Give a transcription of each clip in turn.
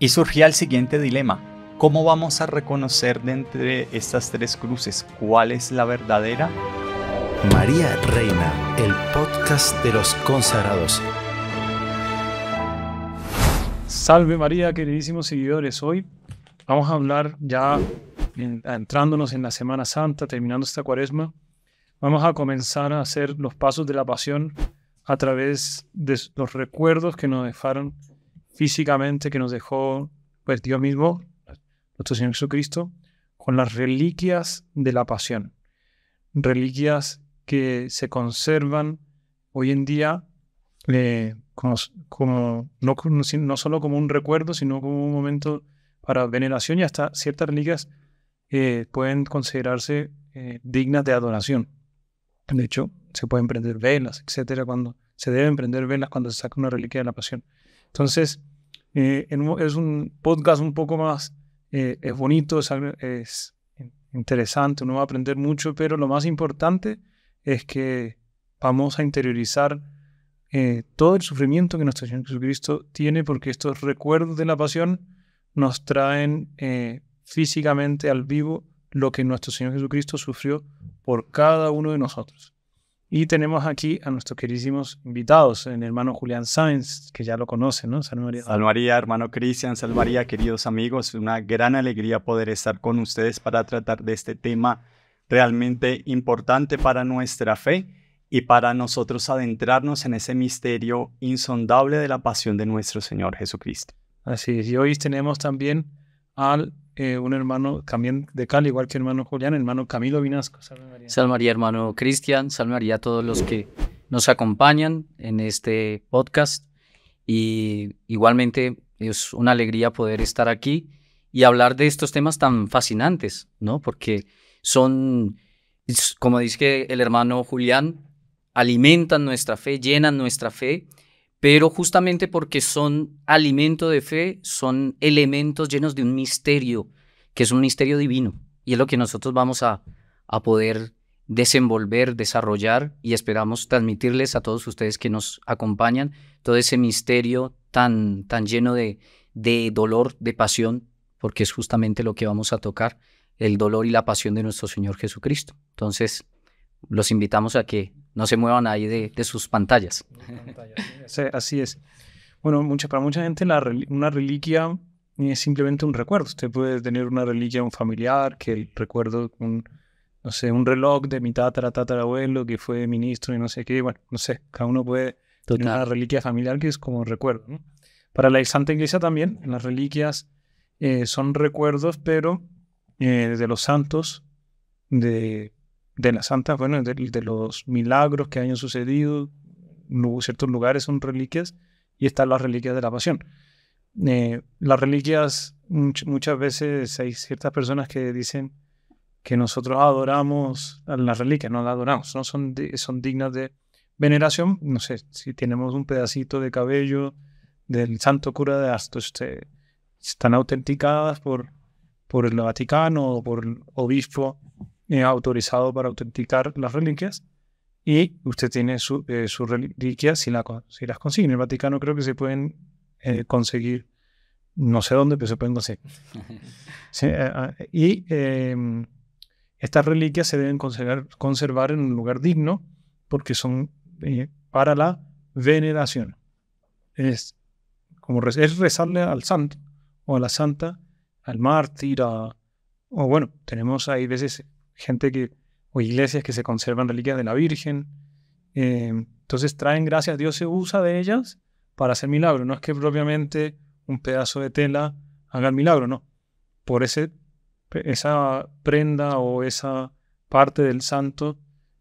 Y surgía el siguiente dilema. ¿Cómo vamos a reconocer de entre estas tres cruces cuál es la verdadera? María Reina, el podcast de los consagrados. Salve María, queridísimos seguidores. Hoy vamos a hablar ya entrándonos en la Semana Santa, terminando esta cuaresma. Vamos a comenzar a hacer los pasos de la pasión a través de los recuerdos que nos dejaron físicamente que nos dejó pues Dios mismo, nuestro Señor Jesucristo, con las reliquias de la pasión, reliquias que se conservan hoy en día eh, como, no, solo como un recuerdo, sino como un momento para veneración y hasta ciertas reliquias eh, pueden considerarse eh, dignas de adoración. De hecho, se pueden prender velas, etcétera, cuando se deben prender velas cuando se saca una reliquia de la pasión. Entonces, eh, es un podcast un poco más, eh, es bonito, es, interesante, uno va a aprender mucho, pero lo más importante es que vamos a interiorizar eh, todo el sufrimiento que nuestro Señor Jesucristo tiene, porque estos recuerdos de la pasión nos traen físicamente al vivo lo que nuestro Señor Jesucristo sufrió por cada uno de nosotros. Y tenemos aquí a nuestros queridísimos invitados, el hermano Julián Sáenz, que ya lo conocen, ¿no? Salmaría. María. hermano Cristian, Salmaría, queridos amigos. Una gran alegría poder estar con ustedes para tratar de este tema realmente importante para nuestra fe y para nosotros adentrarnos en ese misterio insondable de la pasión de nuestro Señor Jesucristo. Así es, y hoy tenemos también al eh, un hermano también de Cali, igual que hermano Julián, hermano Camilo Vinasco. Salve María. hermano Cristian, salve María a todos los que nos acompañan en este podcast. Y igualmente es una alegría poder estar aquí y hablar de estos temas tan fascinantes, ¿no? Porque son, como dice el hermano Julián, alimentan nuestra fe, llenan nuestra fe pero justamente porque son alimento de fe, son elementos llenos de un misterio, que es un misterio divino, y es lo que nosotros vamos a, poder desenvolver, desarrollar y esperamos transmitirles a todos ustedes que nos acompañan todo ese misterio tan, tan lleno de, de dolor, de pasión, porque es justamente lo que vamos a tocar, el dolor y la pasión de nuestro Señor Jesucristo. Entonces, los invitamos a que no se muevan ahí de, de sus pantallas. Así es. Bueno, mucha, para mucha gente la, una reliquia es simplemente un recuerdo. Usted puede tener una reliquia un familiar, que el recuerdo, un, no sé, un reloj de mi tatara, abuelo que fue ministro y no sé qué. Bueno, no sé, cada uno puede tener una reliquia familiar que es como un recuerdo. Para la Santa Iglesia también, las reliquias eh, son recuerdos, pero eh, de los santos, de de las santas, bueno, de, los milagros que hayan sucedido, ciertos lugares son reliquias y están las reliquias de la pasión. Eh, las reliquias, muchas veces hay ciertas personas que dicen que nosotros adoramos las reliquias, no las adoramos, no son, son dignas de veneración. No sé, si tenemos un pedacito de cabello del santo cura de Astos, este, están autenticadas por, por el Vaticano o por el obispo eh, autorizado para autenticar las reliquias y usted tiene eh, sus su reliquias si, la, si, las consigue. En el Vaticano creo que se pueden eh, conseguir, no sé dónde, pero se pueden conseguir. Sí, ah, y em, estas reliquias se deben conservar, conservar, en un lugar digno porque son para la veneración. Es, como es rezarle al santo o a la santa, al mártir, o bueno, tenemos ahí veces gente que, o iglesias que se conservan reliquias de la Virgen. Eh, entonces traen gracias, Dios se usa de ellas para hacer milagro. No es que propiamente un pedazo de tela haga el milagro, no. Por ese, esa prenda o esa parte del santo,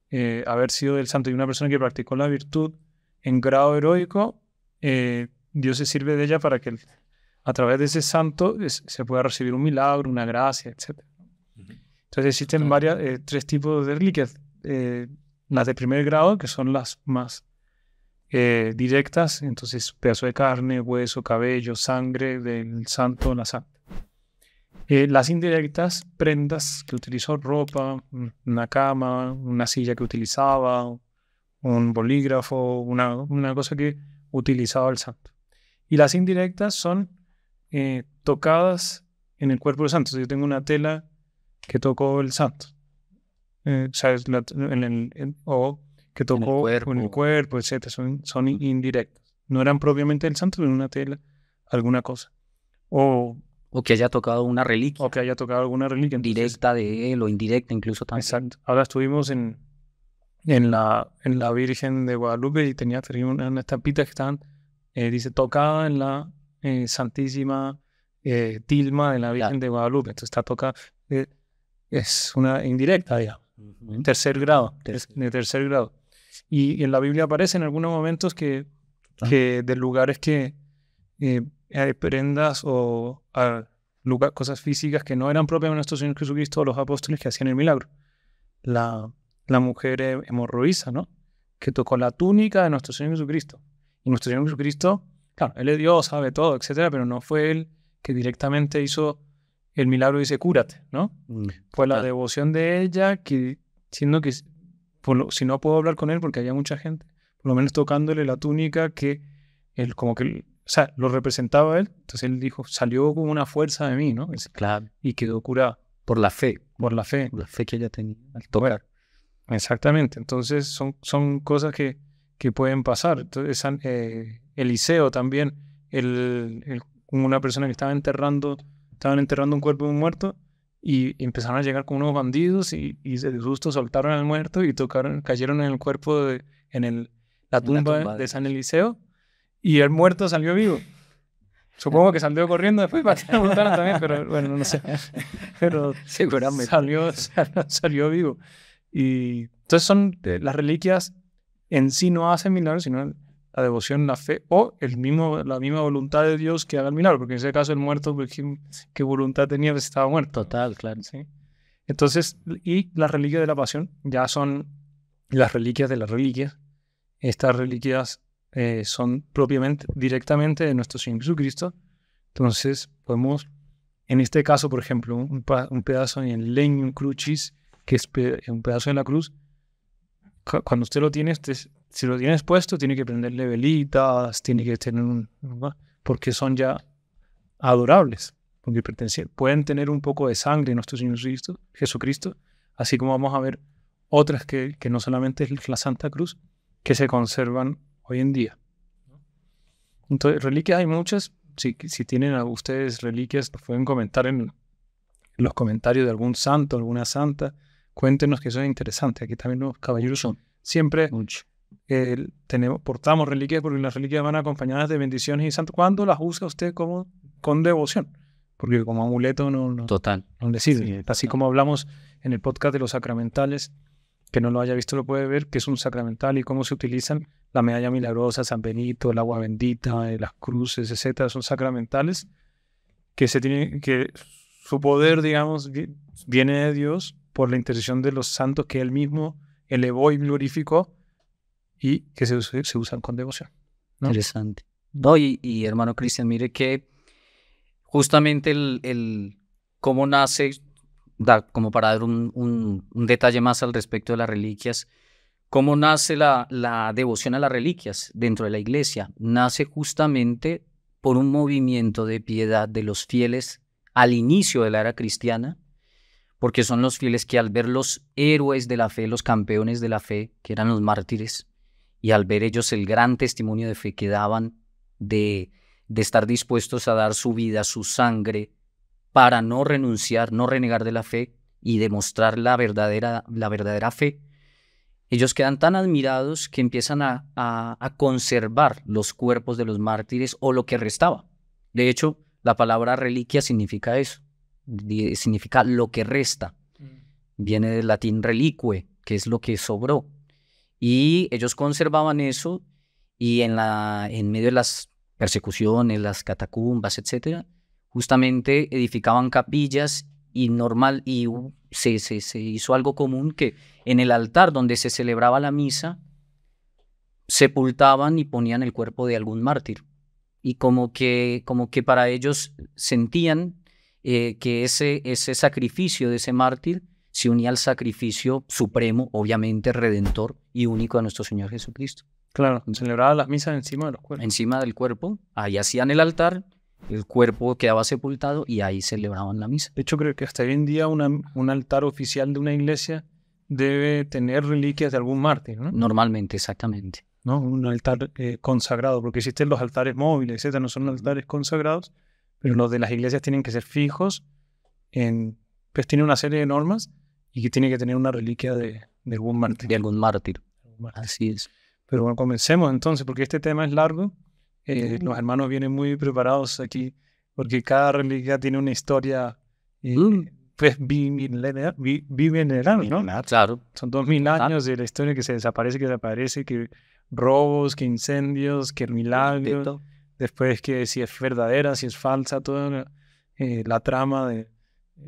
eh, haber sido del santo y una persona que practicó la virtud en grado heroico, eh, Dios se sirve de ella para que a través de ese santo se pueda recibir un milagro, una gracia, etcétera. Entonces existen varias, eh, tres tipos de reliquias. Eh, las de primer grado, que son las más eh, directas, entonces pedazo de carne, hueso, cabello, sangre del santo, la santa. las indirectas, prendas que utilizó ropa, una cama, una silla que utilizaba, un bolígrafo, una, una cosa que utilizaba el santo. Y las indirectas son tocadas en el cuerpo del santo. Entonces, yo tengo una tela que tocó el santo. Eh, ¿sabes? o que tocó en el cuerpo, etc. Son, son No eran propiamente el santo, pero una tela, alguna cosa. O, o que haya tocado una reliquia. O que haya tocado alguna reliquia. directa de él o indirecta incluso también. Exacto. Ahora estuvimos en, en, la, en la Virgen de Guadalupe y tenía, tenía unas que estaban, eh, dice, tocada en la eh, Santísima Tilma de la Virgen de Guadalupe. Entonces está tocada es una indirecta, digamos. Tercer grado, de tercer grado. Y, en la Biblia aparece en algunos momentos que, ah. que de lugares que hay eh, prendas o cosas físicas que no eran propias de nuestro Señor Jesucristo los apóstoles que hacían el milagro. La, la mujer hemorroísa, ¿no? Que tocó la túnica de nuestro Señor Jesucristo. Y nuestro Señor Jesucristo, claro, Él es Dios, sabe todo, etcétera, pero no fue Él que directamente hizo el milagro dice cúrate, ¿no? Mm, Fue la devoción de ella que, siendo que, si no puedo hablar con él porque había mucha gente, por lo menos tocándole la túnica que él como que, o sea, lo representaba él, entonces él dijo, salió con una fuerza de mí, ¿no? claro. Y quedó curada. Por la fe. Por la fe. Por la fe que ella tenía al tocar. Exactamente, entonces son, son cosas que, que pueden pasar. Entonces, eh, Eliseo también, una persona que estaba enterrando estaban enterrando un cuerpo de un muerto y empezaron a llegar como unos bandidos y, y de susto soltaron al muerto y tocaron, cayeron en el cuerpo, de, en, el, la, tumba de, San Eliseo y el muerto salió vivo. Supongo que salió corriendo después para también, pero bueno, no sé. Pero Salió, salió vivo. Y entonces son las reliquias en sí no hacen milagros, sino la devoción, la fe o el mismo, la misma voluntad de Dios que haga el milagro, porque en ese caso el muerto, pues, ¿qué, ¿qué, voluntad tenía? si pues, estaba muerto. Total, claro. ¿sí? Entonces, y las reliquias de la pasión ya son las reliquias de las reliquias. Estas reliquias eh, son propiamente, directamente de nuestro Señor Jesucristo. Entonces, podemos, en este caso, por ejemplo, un, pedazo en el leño, un crucis, que es un pedazo de la cruz, cuando usted lo tiene, usted si lo tienes puesto, tiene que prenderle velitas, tiene que tener un... porque son ya adorables, porque pueden tener un poco de sangre en nuestro Señor Jesucristo, Jesucristo, así como vamos a ver otras que, que no solamente es la Santa Cruz, que se conservan hoy en día. Entonces, reliquias hay muchas. Si, si tienen ustedes reliquias, pueden comentar en los comentarios de algún santo, alguna santa. Cuéntenos que eso es interesante. Aquí también los caballeros son siempre Mucho tenemos, portamos reliquias porque las reliquias van acompañadas de bendiciones y santos. ¿Cuándo las usa usted como, con devoción? Porque como amuleto no, no, total. Así como hablamos en el podcast de los sacramentales, que no lo haya visto lo puede ver, que es un sacramental y cómo se utilizan la medalla milagrosa, San Benito, el agua bendita, eh, las cruces, etcétera, son sacramentales que se tienen que su poder, digamos, viene de Dios por la intercesión de los santos que él mismo elevó y glorificó y que se, usan con devoción. Interesante. No, y, hermano Cristian, mire que justamente el, cómo nace, da, como para dar un, detalle más al respecto de las reliquias, cómo nace la, la devoción a las reliquias dentro de la iglesia. Nace justamente por un movimiento de piedad de los fieles al inicio de la era cristiana, porque son los fieles que al ver los héroes de la fe, los campeones de la fe, que eran los mártires, y al ver ellos el gran testimonio de fe que daban de, estar dispuestos a dar su vida, su sangre, para no renunciar, no renegar de la fe y demostrar la verdadera, la verdadera fe, ellos quedan tan admirados que empiezan a, conservar los cuerpos de los mártires o lo que restaba. De hecho, la palabra reliquia significa eso, significa lo que resta. Mm. Viene del latín reliquie, que es lo que sobró. Y ellos conservaban eso y en, la, en medio de las persecuciones, las catacumbas, etcétera, justamente edificaban capillas y normal y se, hizo algo común que en el altar donde se celebraba la misa sepultaban y ponían el cuerpo de algún mártir y como que como que para ellos sentían eh, que ese ese sacrificio de ese mártir se unía al sacrificio supremo, obviamente redentor y único de nuestro Señor Jesucristo. Claro, celebraba las misas encima de los cuerpos. Encima del cuerpo, ahí hacían el altar, el cuerpo quedaba sepultado y ahí celebraban la misa. De hecho, creo que hasta hoy en día una, un altar oficial de una iglesia debe tener reliquias de algún mártir, ¿no? Normalmente, exactamente. ¿no? Un altar eh, consagrado, porque existen los altares móviles, etcétera, no son altares consagrados, pero los de las iglesias tienen que ser fijos, en, pues tiene una serie de normas y que tiene que tener una reliquia de, algún mártir. De algún mártir. Así es. Pero bueno, comencemos entonces, porque este tema es largo. Eh, los hermanos vienen muy preparados aquí, porque cada reliquia tiene una historia eh, mm. pues, bimilenar, bi, ¿no? Claro. Son dos mil años de la historia que se desaparece, que desaparece, que robos, que incendios, que milagros. Después que si es verdadera, si es falsa, toda la eh, trama de,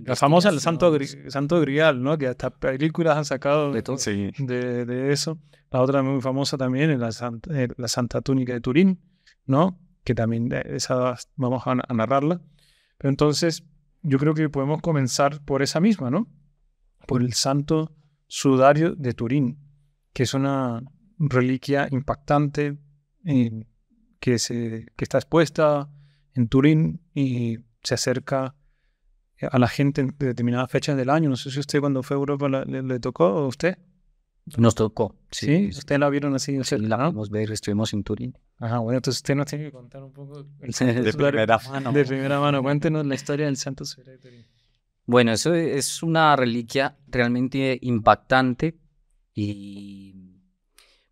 la famosa El Santo, Santo Grial, ¿no? Que hasta películas han sacado de, de, eso. La otra muy famosa también es la Santa, eh, la Santa Túnica de Turín, ¿no? Que también eh, esa vamos a, narrarla. Pero entonces yo creo que podemos comenzar por esa misma, ¿no? Por el Santo Sudario de Turín, que es una reliquia impactante eh, que, se, que está expuesta en Turín y se acerca a la gente de determinadas fechas del año. No sé si usted cuando fue a Europa le, tocó o usted. Nos tocó. Sí, ¿Usted la vieron así? Sí, la pudimos ver, estuvimos en Turín. Ajá, bueno, entonces usted nos tiene que contar un poco. de, primera mano. De primera mano. Cuéntenos la historia del Santo de Turín. Bueno, eso es una reliquia realmente impactante y...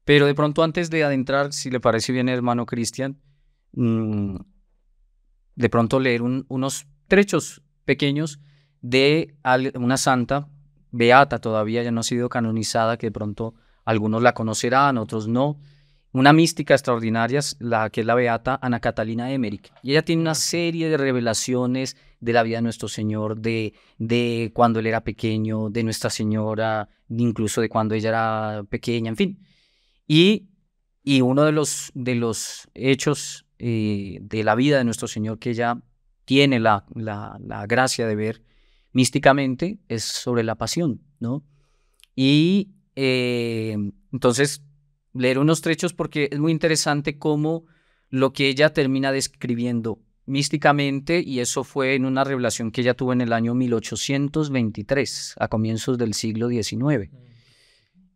Pero de pronto antes de adentrar, si le parece bien, hermano Cristian, mm, de pronto leer unos trechos pequeños de una santa beata todavía, ya no ha sido canonizada, que de pronto algunos la conocerán, otros no. Una mística extraordinaria, la que es la beata Ana Catalina Emmerich. Y ella tiene una serie de revelaciones de la vida de nuestro Señor, de, de cuando él era pequeño, de Nuestra Señora, incluso de cuando ella era pequeña, en fin. Y, y uno de los, de los hechos eh, de la vida de nuestro Señor que ella tiene la, la, gracia de ver místicamente es sobre la pasión, ¿no? Y eh, entonces leer unos trechos porque es muy interesante cómo lo que ella termina describiendo místicamente, y eso fue en una revelación que ella tuvo en el año 1823, a comienzos del siglo XIX. Mm.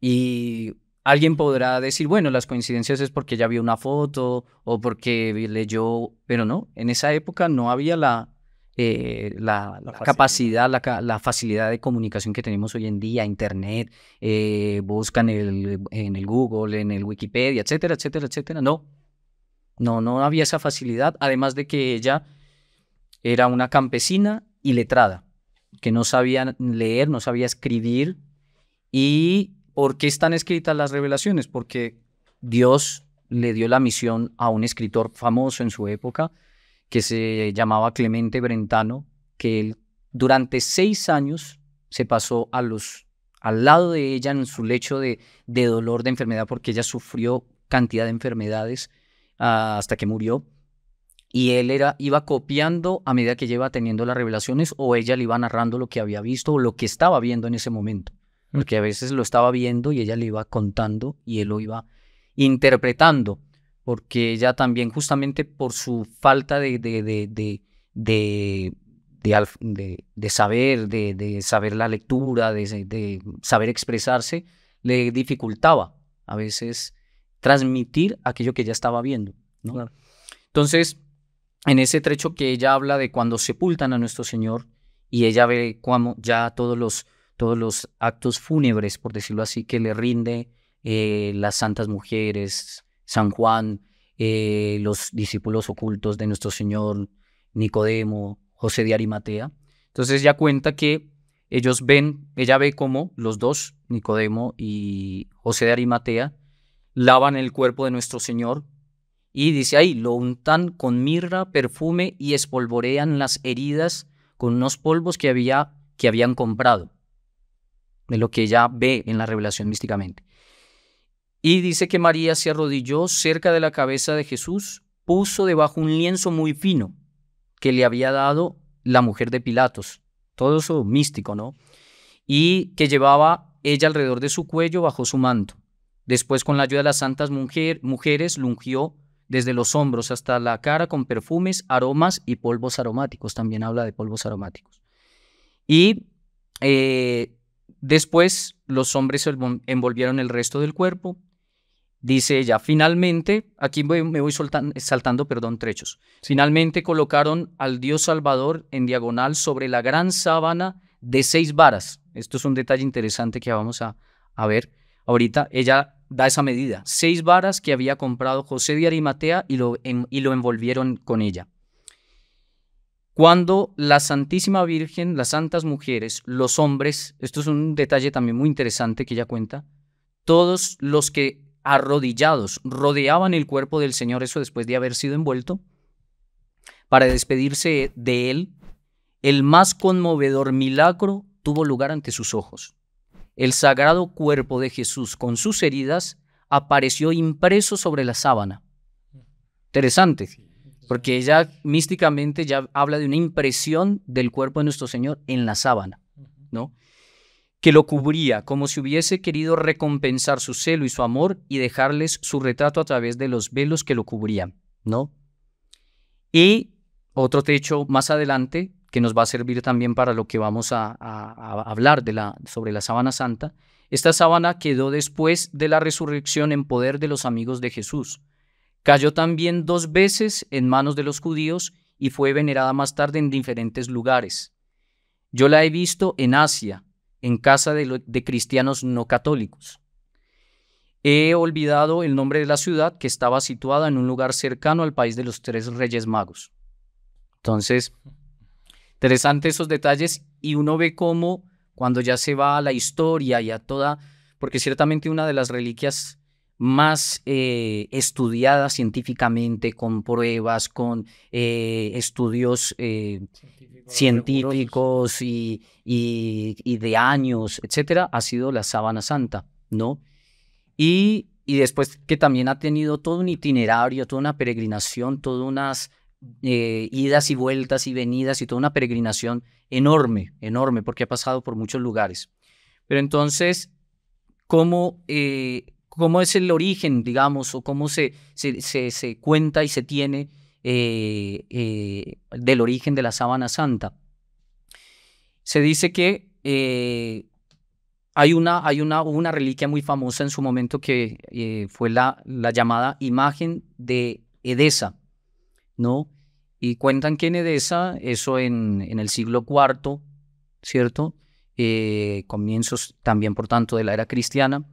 Y alguien podrá decir, bueno, las coincidencias es porque ya vio una foto o porque leyó, pero no, en esa época no había la, eh, la, capacidad, la, facilidad de comunicación que tenemos hoy en día, Internet, eh, buscan el, en el Google, en el Wikipedia, etcétera, etcétera, etcétera. No, no, no había esa facilidad, además de que ella era una campesina y letrada, que no sabía leer, no sabía escribir y ¿Por qué están escritas las revelaciones? Porque Dios le dio la misión a un escritor famoso en su época que se llamaba Clemente Brentano, que él durante seis años se pasó a al lado de ella en su lecho de, dolor, de enfermedad, porque ella sufrió cantidad de enfermedades ah, hasta que murió. Y él era, iba copiando a medida que iba teniendo las revelaciones o ella le iba narrando lo que había visto o lo que estaba viendo en ese momento porque a veces lo estaba viendo y ella le iba contando y él lo iba interpretando, porque ella también justamente por su falta de, de, de, de, de saber, de, saber la lectura, de, saber expresarse, le dificultaba a veces transmitir aquello que ella estaba viendo. Entonces, en ese trecho que ella habla de cuando sepultan a nuestro Señor y ella ve cómo ya todos los todos los actos fúnebres, por decirlo así, que le rinde eh, las santas mujeres, San Juan, eh, los discípulos ocultos de nuestro Señor, Nicodemo, José de Arimatea. Entonces ya cuenta que ellos ven, ella ve cómo los dos, Nicodemo y José de Arimatea, lavan el cuerpo de nuestro Señor y dice ahí, lo untan con mirra, perfume y espolvorean las heridas con unos polvos que, había, que habían comprado de lo que ella ve en la revelación místicamente. Y dice que María se arrodilló cerca de la cabeza de Jesús, puso debajo un lienzo muy fino que le había dado la mujer de Pilatos. Todo eso místico, ¿no? Y que llevaba ella alrededor de su cuello bajo su manto. Después, con la ayuda de las santas mujer, mujeres, lungió desde los hombros hasta la cara con perfumes, aromas y polvos aromáticos. También habla de polvos aromáticos. Y eh, Después los hombres envolvieron el resto del cuerpo. Dice ella, finalmente, aquí me voy saltando, perdón, trechos. Finalmente colocaron al Dios Salvador en diagonal sobre la gran sábana de seis varas. Esto es un detalle interesante que vamos a, ver ahorita. Ella da esa medida, seis varas que había comprado José de Arimatea y lo, y lo envolvieron con ella cuando la Santísima Virgen, las santas mujeres, los hombres, esto es un detalle también muy interesante que ella cuenta, todos los que arrodillados rodeaban el cuerpo del Señor, eso después de haber sido envuelto, para despedirse de él, el más conmovedor milagro tuvo lugar ante sus ojos. El sagrado cuerpo de Jesús con sus heridas apareció impreso sobre la sábana. Interesante porque ella místicamente ya habla de una impresión del cuerpo de nuestro Señor en la sábana, ¿no? Que lo cubría, como si hubiese querido recompensar su celo y su amor y dejarles su retrato a través de los velos que lo cubrían, ¿no? Y otro techo más adelante, que nos va a servir también para lo que vamos a, hablar de la, sobre la sábana santa, esta sábana quedó después de la resurrección en poder de los amigos de Jesús Cayó también dos veces en manos de los judíos y fue venerada más tarde en diferentes lugares. Yo la he visto en Asia, en casa de, cristianos no católicos. He olvidado el nombre de la ciudad que estaba situada en un lugar cercano al país de los tres reyes magos. Entonces, interesante esos detalles y uno ve cómo cuando ya se va a la historia y a toda, porque ciertamente una de las reliquias más eh, estudiada científicamente, con pruebas, con eh, estudios eh, científicos, y, y, de años, etcétera, ha sido la sábana santa, ¿no? Y, y, después que también ha tenido todo un itinerario, toda una peregrinación, todas unas idas y vueltas y venidas y toda una peregrinación enorme, enorme, porque ha pasado por muchos lugares. Pero entonces, ¿cómo cómo es el origen, digamos, o cómo se, se, cuenta y se tiene eh, eh, del origen de la sábana santa. Se dice que eh, hay, una, hay una, una, reliquia muy famosa en su momento que fue la, la, llamada imagen de Edesa, ¿no? Y cuentan que en Edesa, eso en, en el siglo IV, ¿cierto? comienzos también, por tanto, de la era cristiana,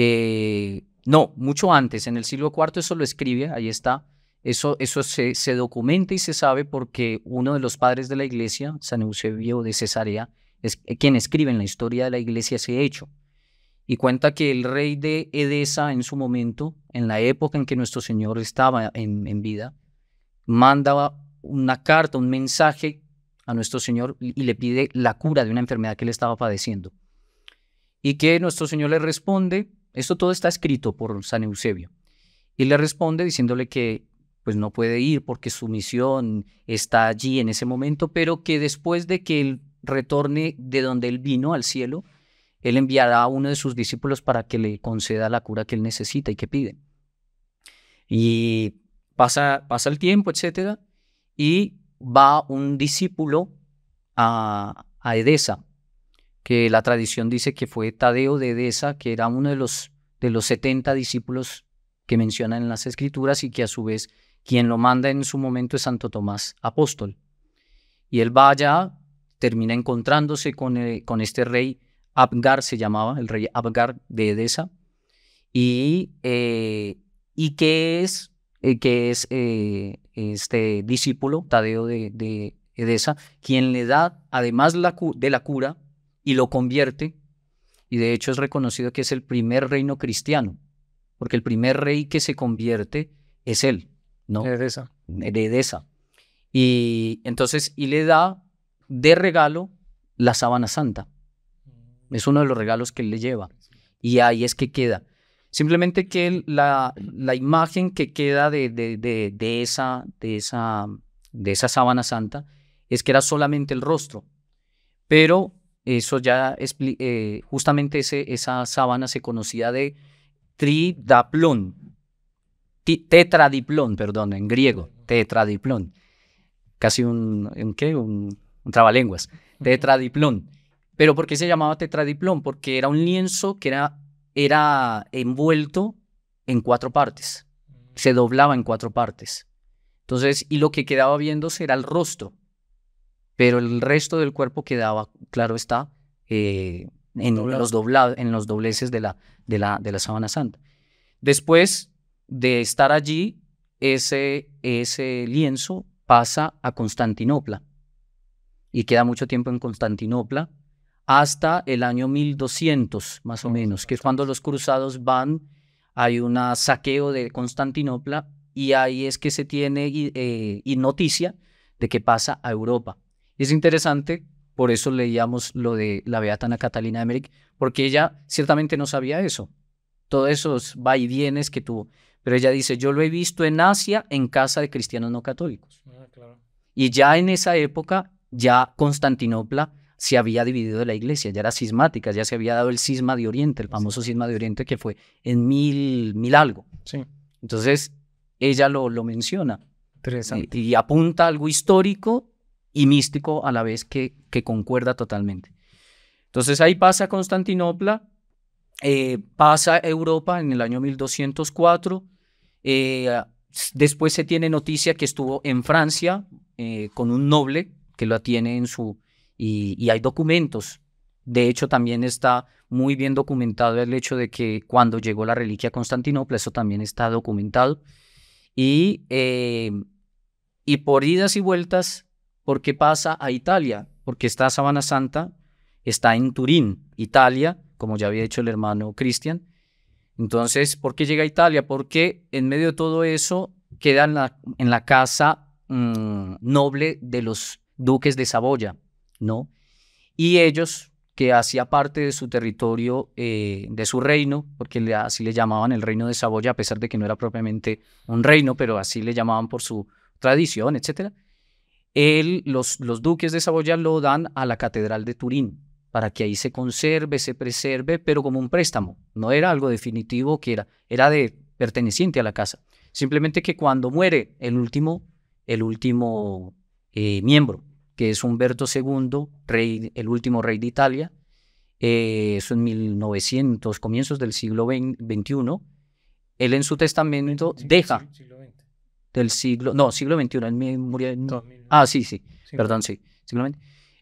eh, no, mucho antes, en el siglo IV eso lo escribe, ahí está. Eso, eso se, documenta y se sabe porque uno de los padres de la iglesia, San Eusebio de Cesarea, es quien escribe en la historia de la iglesia ese hecho. Y cuenta que el rey de Edesa en su momento, en la época en que nuestro Señor estaba en, en vida, manda una carta, un mensaje a nuestro Señor y le pide la cura de una enfermedad que él estaba padeciendo. Y que nuestro Señor le responde esto todo está escrito por San Eusebio. Y le responde diciéndole que pues no puede ir porque su misión está allí en ese momento, pero que después de que él retorne de donde él vino al cielo, él enviará a uno de sus discípulos para que le conceda la cura que él necesita y que pide. Y pasa, pasa el tiempo, etcétera, y va un discípulo a, a Edesa que la tradición dice que fue Tadeo de Edesa, que era uno de los, de los 70 discípulos que mencionan en las escrituras y que a su vez quien lo manda en su momento es Santo Tomás Apóstol. Y él va allá, termina encontrándose con, eh, con este rey Abgar, se llamaba, el rey Abgar de Edesa, y, eh, y que es, eh, que es este discípulo, Tadeo de, Edesa, quien le da, además de la cura, y lo convierte, y de hecho es reconocido que es el primer reino cristiano, porque el primer rey que se convierte es él, ¿no? de esa Y entonces, y le da de regalo la sábana santa. Es uno de los regalos que él le lleva. Y ahí es que queda. Simplemente que la, la, imagen que queda de, de, esa, de, esa, de esa sábana santa es que era solamente el rostro. Pero eso ya eh, justamente ese, esa sábana se conocía de tridaplón, tetradiplón, perdón, en griego, tetradiplón. Casi un, ¿en qué? Un, trabalenguas. Tetradiplón. Pero ¿por qué se llamaba tetradiplón? Porque era un lienzo que era, era envuelto en cuatro partes. Se doblaba en cuatro partes. Entonces, y lo que quedaba viéndose era el rostro pero el resto del cuerpo quedaba, claro está, eh, en, los en los dobleces de la, de, la, de la santa. Después de estar allí, ese, ese lienzo pasa a Constantinopla y queda mucho tiempo en Constantinopla hasta el año 1200 más o menos, que es cuando los cruzados van, hay un saqueo de Constantinopla y ahí es que se tiene eh, y noticia de que pasa a Europa es interesante, por eso leíamos lo de la Beatana Ana Catalina Emmerich, porque ella ciertamente no sabía eso, todos esos va y vienes que tuvo. Pero ella dice, yo lo he visto en Asia en casa de cristianos no católicos. Ah, y ya en esa época, ya Constantinopla se había dividido de la iglesia, ya era cismática, ya se había dado el cisma de Oriente, el famoso sisma de Oriente que fue en mil, mil algo. Sí. Entonces, ella lo, menciona. Interesante. Y, apunta algo histórico y místico a la vez que, que concuerda totalmente. Entonces ahí pasa Constantinopla, eh, pasa Europa en el año 1204, eh, después se tiene noticia que estuvo en Francia eh, con un noble que lo tiene en su... Y, hay documentos. De hecho, también está muy bien documentado el hecho de que cuando llegó la reliquia a Constantinopla, eso también está documentado. Y, y por idas y vueltas ¿Por qué pasa a Italia, porque está Sabana Santa, está en Turín, Italia, como ya había dicho el hermano Cristian. Entonces, ¿por qué llega a Italia? Porque en medio de todo eso queda en la, casa mm, noble de los duques de Saboya, ¿no? Y ellos, que hacía parte de su territorio, eh, de su reino, porque así le llamaban el reino de Saboya, a pesar de que no era propiamente un reino, pero así le llamaban por su tradición, etcétera él, los, los duques de Saboya lo dan a la Catedral de Turín para que ahí se conserve, se preserve, pero como un préstamo. No era algo definitivo que era, era de perteneciente a la casa. Simplemente que cuando muere el último, el último eh, miembro, que es Humberto II, rey, el último rey de Italia, eh, eso en 1900, comienzos del siglo XXI, él en su testamento deja, del siglo, no, siglo XXI, él murió en... Ah, sí, sí, perdón, sí, Simplemente.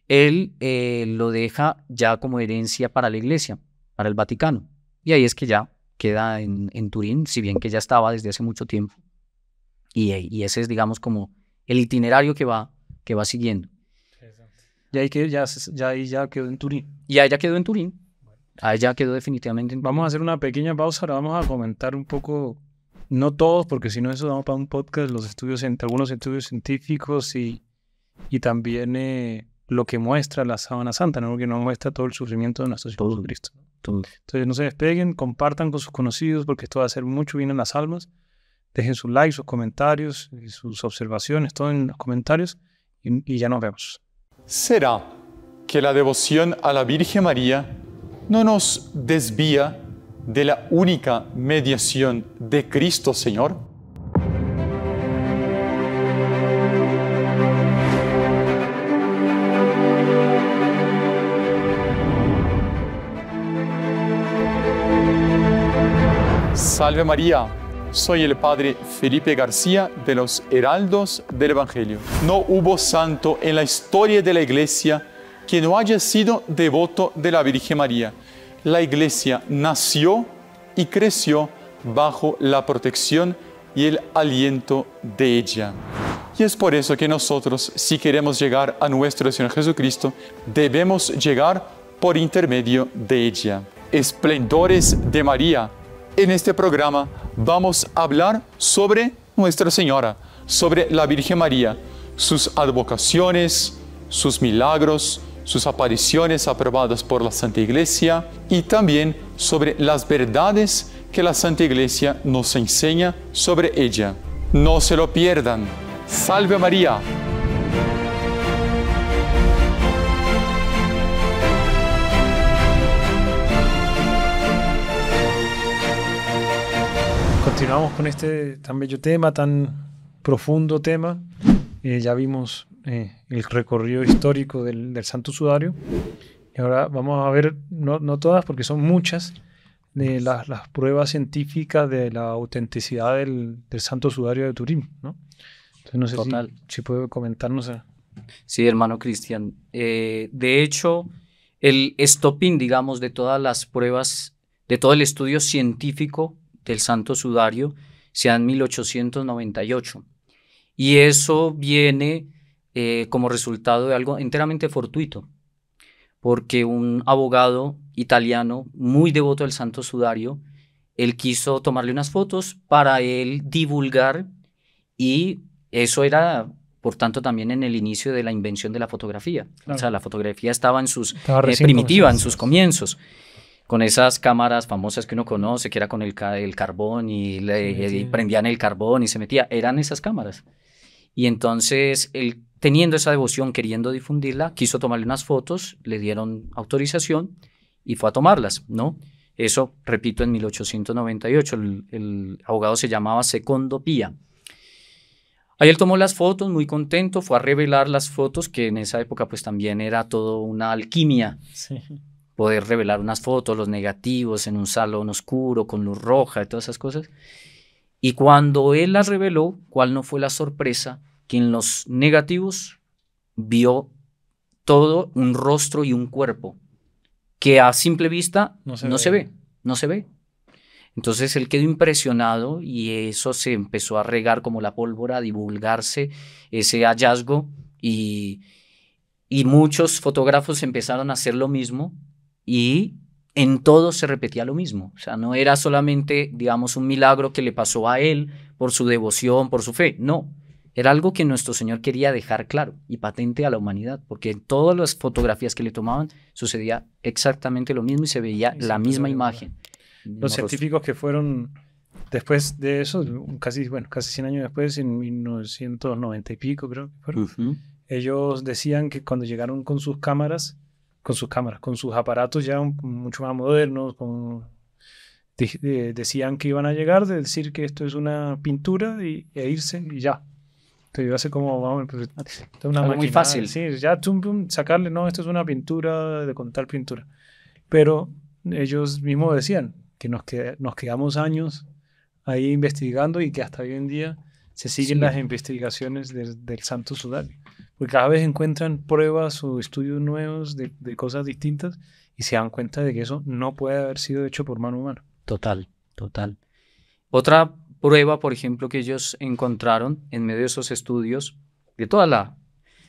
Él eh, lo deja ya como herencia para la iglesia, para el Vaticano. Y ahí es que ya queda en, Turín, si bien que ya estaba desde hace mucho tiempo. Y, y ese es, digamos, como el itinerario que va, que va siguiendo. Y ahí, ya, ya, ahí ya quedó en Turín. Y ahí ya quedó en Turín. Ahí ya quedó definitivamente en Turín. Vamos a hacer una pequeña pausa, ahora vamos a comentar un poco no todos, porque si no eso damos para un podcast, los estudios, algunos estudios científicos y, y también eh, lo que muestra la sábana santa, ¿no? que nos muestra todo el sufrimiento de nuestro Señor Jesucristo. Entonces no se despeguen, compartan con sus conocidos, porque esto va a hacer mucho bien en las almas. Dejen sus likes, sus comentarios, eh, sus observaciones, todo en los comentarios y, y ya nos vemos. ¿Será que la devoción a la Virgen María no nos desvía de la única mediación de Cristo Señor? Salve María, soy el Padre Felipe García de los Heraldos del Evangelio. No hubo santo en la historia de la Iglesia que no haya sido devoto de la Virgen María la iglesia nació y creció bajo la protección y el aliento de ella. Y es por eso que nosotros, si queremos llegar a nuestro Señor Jesucristo, debemos llegar por intermedio de ella. Esplendores de María. En este programa vamos a hablar sobre Nuestra Señora, sobre la Virgen María, sus advocaciones, sus milagros, sus apariciones aprobadas por la Santa Iglesia y también sobre las verdades que la Santa Iglesia nos enseña sobre ella. No se lo pierdan. Salve María. Continuamos con este tan bello tema, tan profundo tema. Eh, ya vimos eh, el recorrido histórico del, del, Santo Sudario. Y ahora vamos a ver, no, no todas porque son muchas, de las, las pruebas científicas de la autenticidad del, del, Santo Sudario de Turín. ¿no? Entonces no sé Si, si, puede comentarnos. Eh. Sí, hermano Cristian. Eh, de hecho, el stopping, digamos, de todas las pruebas, de todo el estudio científico del Santo Sudario, se da en 1898. Y eso viene eh, como resultado de algo enteramente fortuito, porque un abogado italiano muy devoto del Santo Sudario, él quiso tomarle unas fotos para él divulgar y eso era por tanto también en el inicio de la invención de la fotografía. O sea, la fotografía estaba en sus primitivas, eh, primitiva, en sus comienzos, con esas cámaras famosas que uno conoce, que era con el, el carbón y, le, prendían el carbón y se metía, eran esas cámaras. Y entonces el teniendo esa devoción, queriendo difundirla, quiso tomarle unas fotos, le dieron autorización y fue a tomarlas, ¿no? Eso, repito, en 1898. El, abogado se llamaba Secondo Pía. Ahí él tomó las fotos, muy contento, fue a revelar las fotos, que en esa época pues también era todo una alquimia. Sí. Poder revelar unas fotos, los negativos, en un salón oscuro, con luz roja, y todas esas cosas. Y cuando él las reveló, ¿cuál no fue la sorpresa? que en los negativos vio todo un rostro y un cuerpo que a simple vista no se, ve. no se ve. Entonces él quedó impresionado y eso se empezó a regar como la pólvora, a divulgarse ese hallazgo y, y muchos fotógrafos empezaron a hacer lo mismo y en todo se repetía lo mismo. O sea, no era solamente, digamos, un milagro que le pasó a él por su devoción, por su fe, no, era algo que nuestro Señor quería dejar claro y patente a la humanidad, porque en todas las fotografías que le tomaban sucedía exactamente lo mismo y se veía la misma imagen. Los científicos que fueron después de eso, casi, bueno, casi 100 años después, en 1990 y pico creo ellos decían que cuando llegaron con sus cámaras, con sus cámaras, con sus aparatos ya mucho más modernos, decían que iban a llegar, de decir que esto es una pintura y, e irse y ya te ayudase como, vamos, pues, es una máquina, muy fácil. Sí, ya tum, sacarle, no, esto es una pintura de contar pintura. Pero ellos mismos decían que nos, que, nos quedamos años ahí investigando y que hasta hoy en día se siguen las investigaciones del Santo Sudán. Porque cada vez encuentran pruebas o estudios nuevos de, de cosas distintas y se dan cuenta de que eso no puede haber sido hecho por mano humana. Total, total. Otra prueba, por ejemplo, que ellos encontraron en medio de esos estudios, de toda la,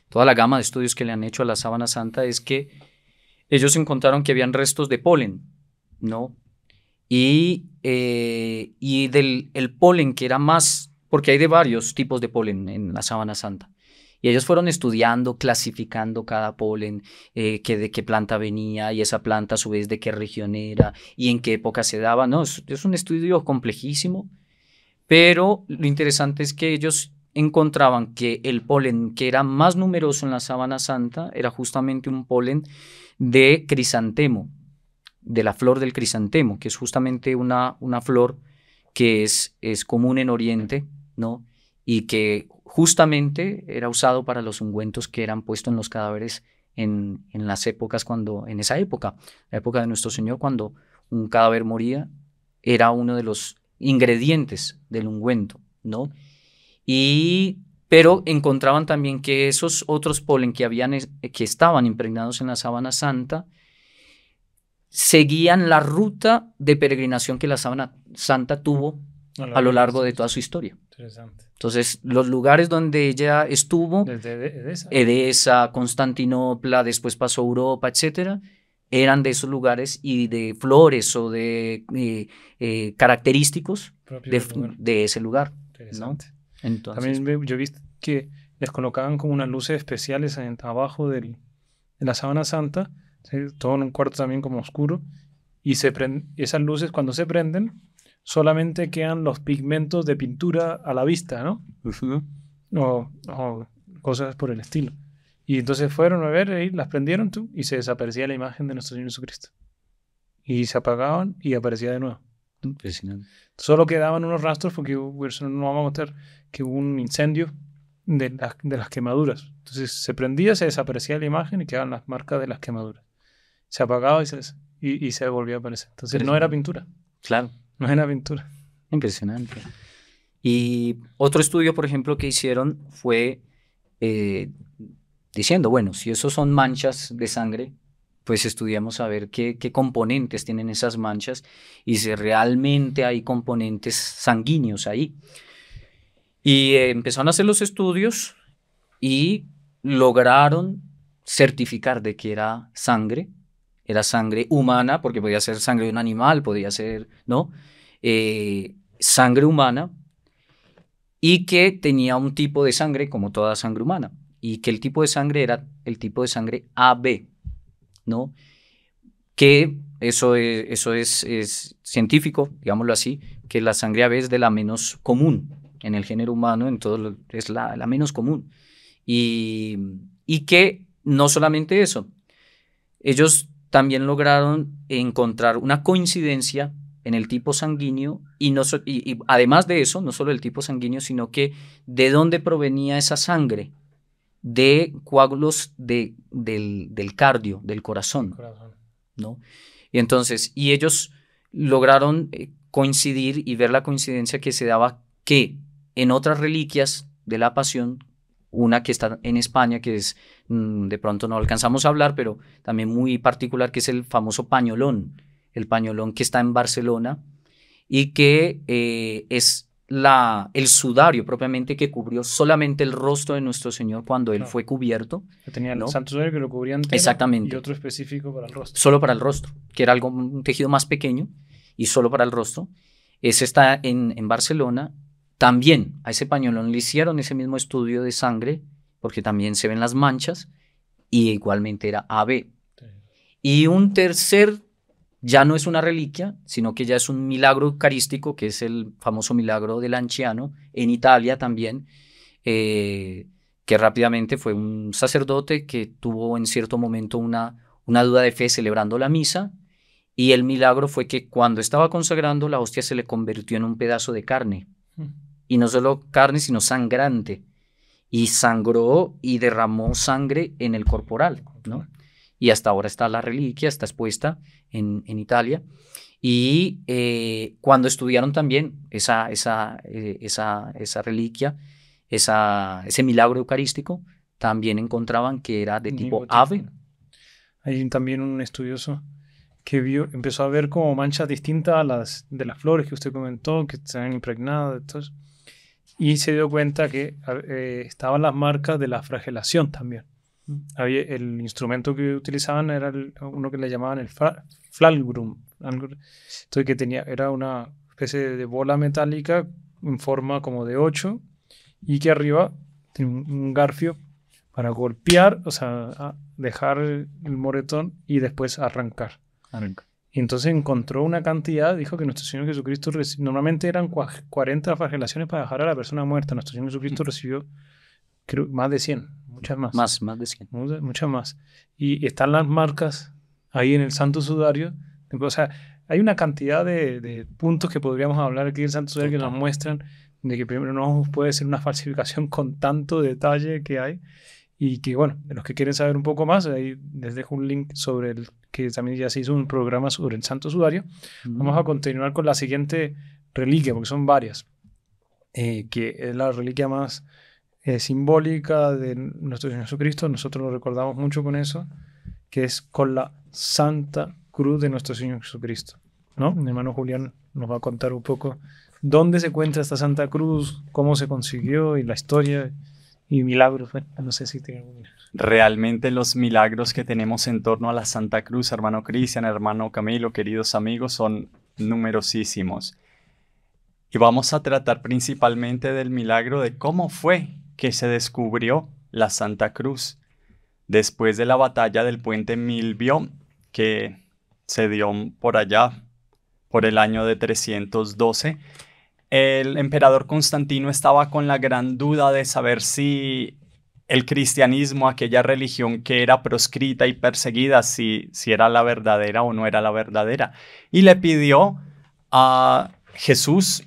toda la gama de estudios que le han hecho a la sábana santa, es que ellos encontraron que habían restos de polen, ¿no? Y, eh, del el polen que era más, porque hay de varios tipos de polen en la sábana santa. Y ellos fueron estudiando, clasificando cada polen, eh, que de qué planta venía y esa planta a su vez de qué región era y en qué época se daba. No, es un estudio complejísimo pero lo interesante es que ellos encontraban que el polen que era más numeroso en la sabana santa era justamente un polen de crisantemo, de la flor del crisantemo, que es justamente una, una flor que es, es común en Oriente, ¿no? Y que justamente era usado para los ungüentos que eran puestos en los cadáveres en, en, las épocas cuando, en esa época, la época de nuestro Señor, cuando un cadáver moría, era uno de los ingredientes del ungüento, ¿no? Y, pero encontraban también que esos otros polen que, habían, que estaban impregnados en la sábana santa seguían la ruta de peregrinación que la sábana santa tuvo a lo largo de toda su historia. Entonces, los lugares donde ella estuvo, Desde e- Edesa. Constantinopla, después pasó Europa, etcétera, eran de esos lugares y de flores o de eh, eh, característicos de, ese lugar. Entonces, También yo vi que les colocaban como unas luces especiales en, abajo del, de la sábana santa, todo en un cuarto también como oscuro, y se esas luces cuando se prenden solamente quedan los pigmentos de pintura a la vista, ¿no? o cosas por el estilo. Y entonces fueron a ver y las prendieron tú y se desaparecía la imagen de nuestro Señor Jesucristo. Y se apagaban y aparecía de nuevo. Impresionante. Solo quedaban unos rastros porque no vamos a mostrar que hubo un incendio de las, quemaduras. Entonces se prendía, se desaparecía la imagen y quedaban las marcas de las quemaduras. Se apagaba y se, y, volvía a aparecer. Entonces no era pintura. Claro. No era pintura. Impresionante. Y otro estudio, por ejemplo, que hicieron fue eh, diciendo, bueno, si esos son manchas de sangre, pues estudiamos a ver qué, qué, componentes tienen esas manchas y si realmente hay componentes sanguíneos ahí. Y eh, empezaron a hacer los estudios y lograron certificar de que era sangre, era sangre humana, porque podía ser sangre de un animal, podía ser, ¿no? Eh, sangre humana y que tenía un tipo de sangre como toda sangre humana y que el tipo de sangre era el tipo de sangre AB, ¿no? Que eso e, es, eso es, científico, digámoslo así, que la sangre AB es de la menos común en el género humano, en todo es la, menos común. Y, que no solamente eso, ellos también lograron encontrar una coincidencia en el tipo sanguíneo y, no y además de eso, no solo el tipo sanguíneo, sino que de dónde provenía esa sangre de coágulos de, del, del, cardio, del corazón, ¿no? Y entonces, y ellos lograron eh, coincidir y ver la coincidencia que se daba que en otras reliquias de la pasión, una que está en España, que es, mm, de pronto no alcanzamos a hablar, pero también muy particular, que es el famoso pañolón, el pañolón que está en Barcelona y que eh, es la, el sudario propiamente que cubrió solamente el rostro de nuestro Señor cuando Él fue cubierto. tenía el santo que lo cubría Exactamente. y otro específico para el rostro. Solo para el rostro, que era algo, un tejido más pequeño y solo para el rostro. Ese está en, en Barcelona. También a ese pañolón le hicieron ese mismo estudio de sangre, porque también se ven las manchas, y igualmente era AB. Y un tercer ya no es una reliquia, sino que ya es un milagro eucarístico, que es el famoso milagro del Anciano, en Italia también, eh, que rápidamente fue un sacerdote que tuvo en cierto momento una, una duda de fe celebrando la misa, y el milagro fue que cuando estaba consagrando la hostia se le convirtió en un pedazo de carne, mm. y no solo carne, sino sangrante, y sangró y derramó sangre en el corporal, ¿no? y hasta ahora está la reliquia, está expuesta en, en Italia. Y eh, cuando estudiaron también esa, esa, eh, esa, esa reliquia, esa, ese milagro eucarístico, también encontraban que era de tipo ave. Hay también un estudioso que vio, empezó a ver como manchas distintas a las de las flores que usted comentó, que se impregnadas impregnado, entonces, y se dio cuenta que eh, estaban las marcas de la fragelación también. Mm. el instrumento que utilizaban era uno que le llamaban el flalgrum. Entonces, que tenía, era una especie de bola metálica en forma como de 8 y que arriba tenía un garfio para golpear, o sea, dejar el, moretón y después arrancar. entonces encontró una cantidad, dijo que nuestro Señor Jesucristo, normalmente eran 40 flagelaciones para dejar a la persona muerta, nuestro Señor Jesucristo mm. recibió creo más de 100, muchas más. Más, más de 100. Muchas, más. Y están las marcas ahí en el Santo Sudario. O sea, hay una cantidad de, puntos que podríamos hablar aquí el Santo Sudario que nos muestran de que primero no puede ser una falsificación con tanto detalle que hay. Y que bueno, los que quieren saber un poco más, ahí les dejo un link sobre el que también ya se hizo un programa sobre el Santo Sudario. Mm. Vamos a continuar con la siguiente reliquia, porque son varias, eh, que es la reliquia más eh, simbólica de nuestro Señor Jesucristo, nosotros lo recordamos mucho con eso, que es con la Santa Cruz de nuestro Señor Jesucristo. ¿no? Mi hermano Julián nos va a contar un poco dónde se encuentra esta Santa Cruz, cómo se consiguió y la historia y milagros. no sé si Realmente los milagros que tenemos en torno a la Santa Cruz, hermano Cristian, hermano Camilo, queridos amigos, son numerosísimos. Y vamos a tratar principalmente del milagro de cómo fue que se descubrió la Santa Cruz después de la batalla del puente Milvio que se dio por allá por el año de 312. El emperador Constantino estaba con la gran duda de saber si el cristianismo, aquella religión que era proscrita y perseguida, si, si era la verdadera o no era la verdadera. Y le pidió a Jesús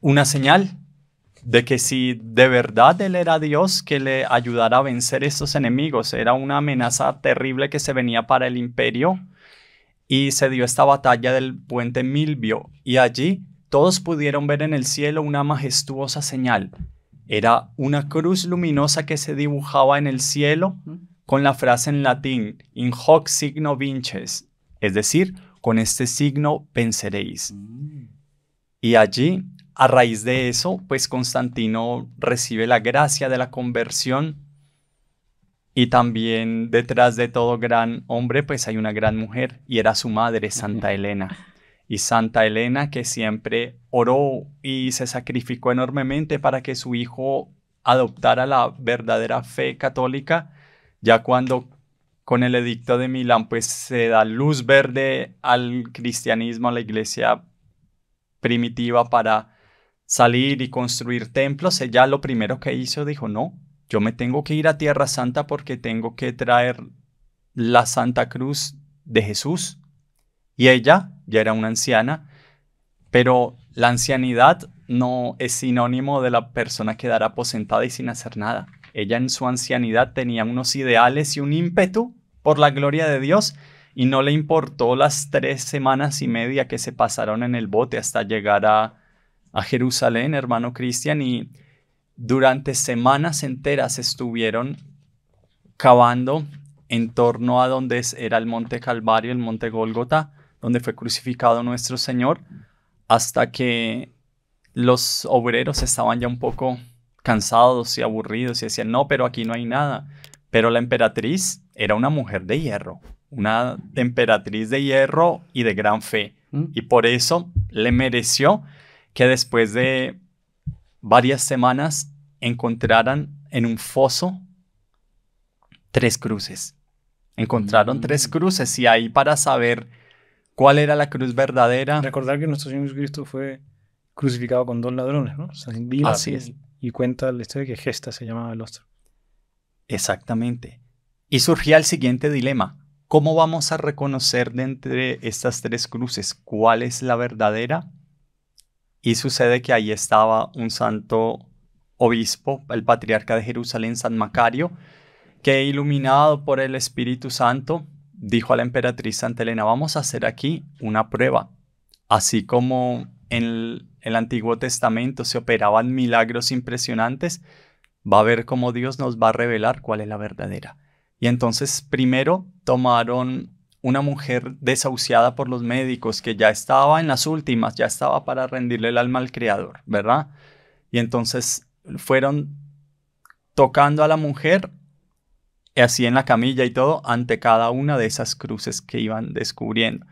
una señal de que si de verdad él era Dios, que le ayudara a vencer estos enemigos. Era una amenaza terrible que se venía para el imperio y se dio esta batalla del puente Milvio y allí todos pudieron ver en el cielo una majestuosa señal. Era una cruz luminosa que se dibujaba en el cielo con la frase en latín, in hoc signo vinces, es decir, con este signo venceréis. Mm. Y allí a raíz de eso, pues Constantino recibe la gracia de la conversión y también detrás de todo gran hombre, pues hay una gran mujer y era su madre, Santa Elena. Y Santa Elena que siempre oró y se sacrificó enormemente para que su hijo adoptara la verdadera fe católica, ya cuando con el edicto de Milán, pues se da luz verde al cristianismo, a la iglesia primitiva para salir y construir templos, ella lo primero que hizo dijo, no, yo me tengo que ir a Tierra Santa porque tengo que traer la Santa Cruz de Jesús. Y ella ya era una anciana, pero la ancianidad no es sinónimo de la persona quedar aposentada y sin hacer nada. Ella en su ancianidad tenía unos ideales y un ímpetu por la gloria de Dios y no le importó las tres semanas y media que se pasaron en el bote hasta llegar a, a Jerusalén, hermano Cristian, y durante semanas enteras estuvieron cavando en torno a donde era el monte Calvario, el monte Gólgota, donde fue crucificado nuestro Señor, hasta que los obreros estaban ya un poco cansados y aburridos y decían, no, pero aquí no hay nada. Pero la emperatriz era una mujer de hierro, una emperatriz de hierro y de gran fe. Mm. Y por eso le mereció que después de varias semanas encontraran en un foso tres cruces. Encontraron tres mm. cruces y ahí para saber cuál era la cruz verdadera. Recordar que nuestro Señor Jesucristo fue crucificado con dos ladrones, ¿no? Así es. Y, cuenta la historia que Gesta se llamaba el Ostro. Exactamente. Y surgía el siguiente dilema. ¿Cómo vamos a reconocer de entre estas tres cruces cuál es la verdadera y sucede que ahí estaba un santo obispo, el patriarca de Jerusalén, San Macario, que iluminado por el Espíritu Santo, dijo a la emperatriz Santa Elena, vamos a hacer aquí una prueba. Así como en el, el Antiguo Testamento se operaban milagros impresionantes, va a ver cómo Dios nos va a revelar cuál es la verdadera. Y entonces primero tomaron una mujer desahuciada por los médicos que ya estaba en las últimas, ya estaba para rendirle el alma al Creador, ¿verdad? Y entonces fueron tocando a la mujer así en la camilla y todo ante cada una de esas cruces que iban descubriendo.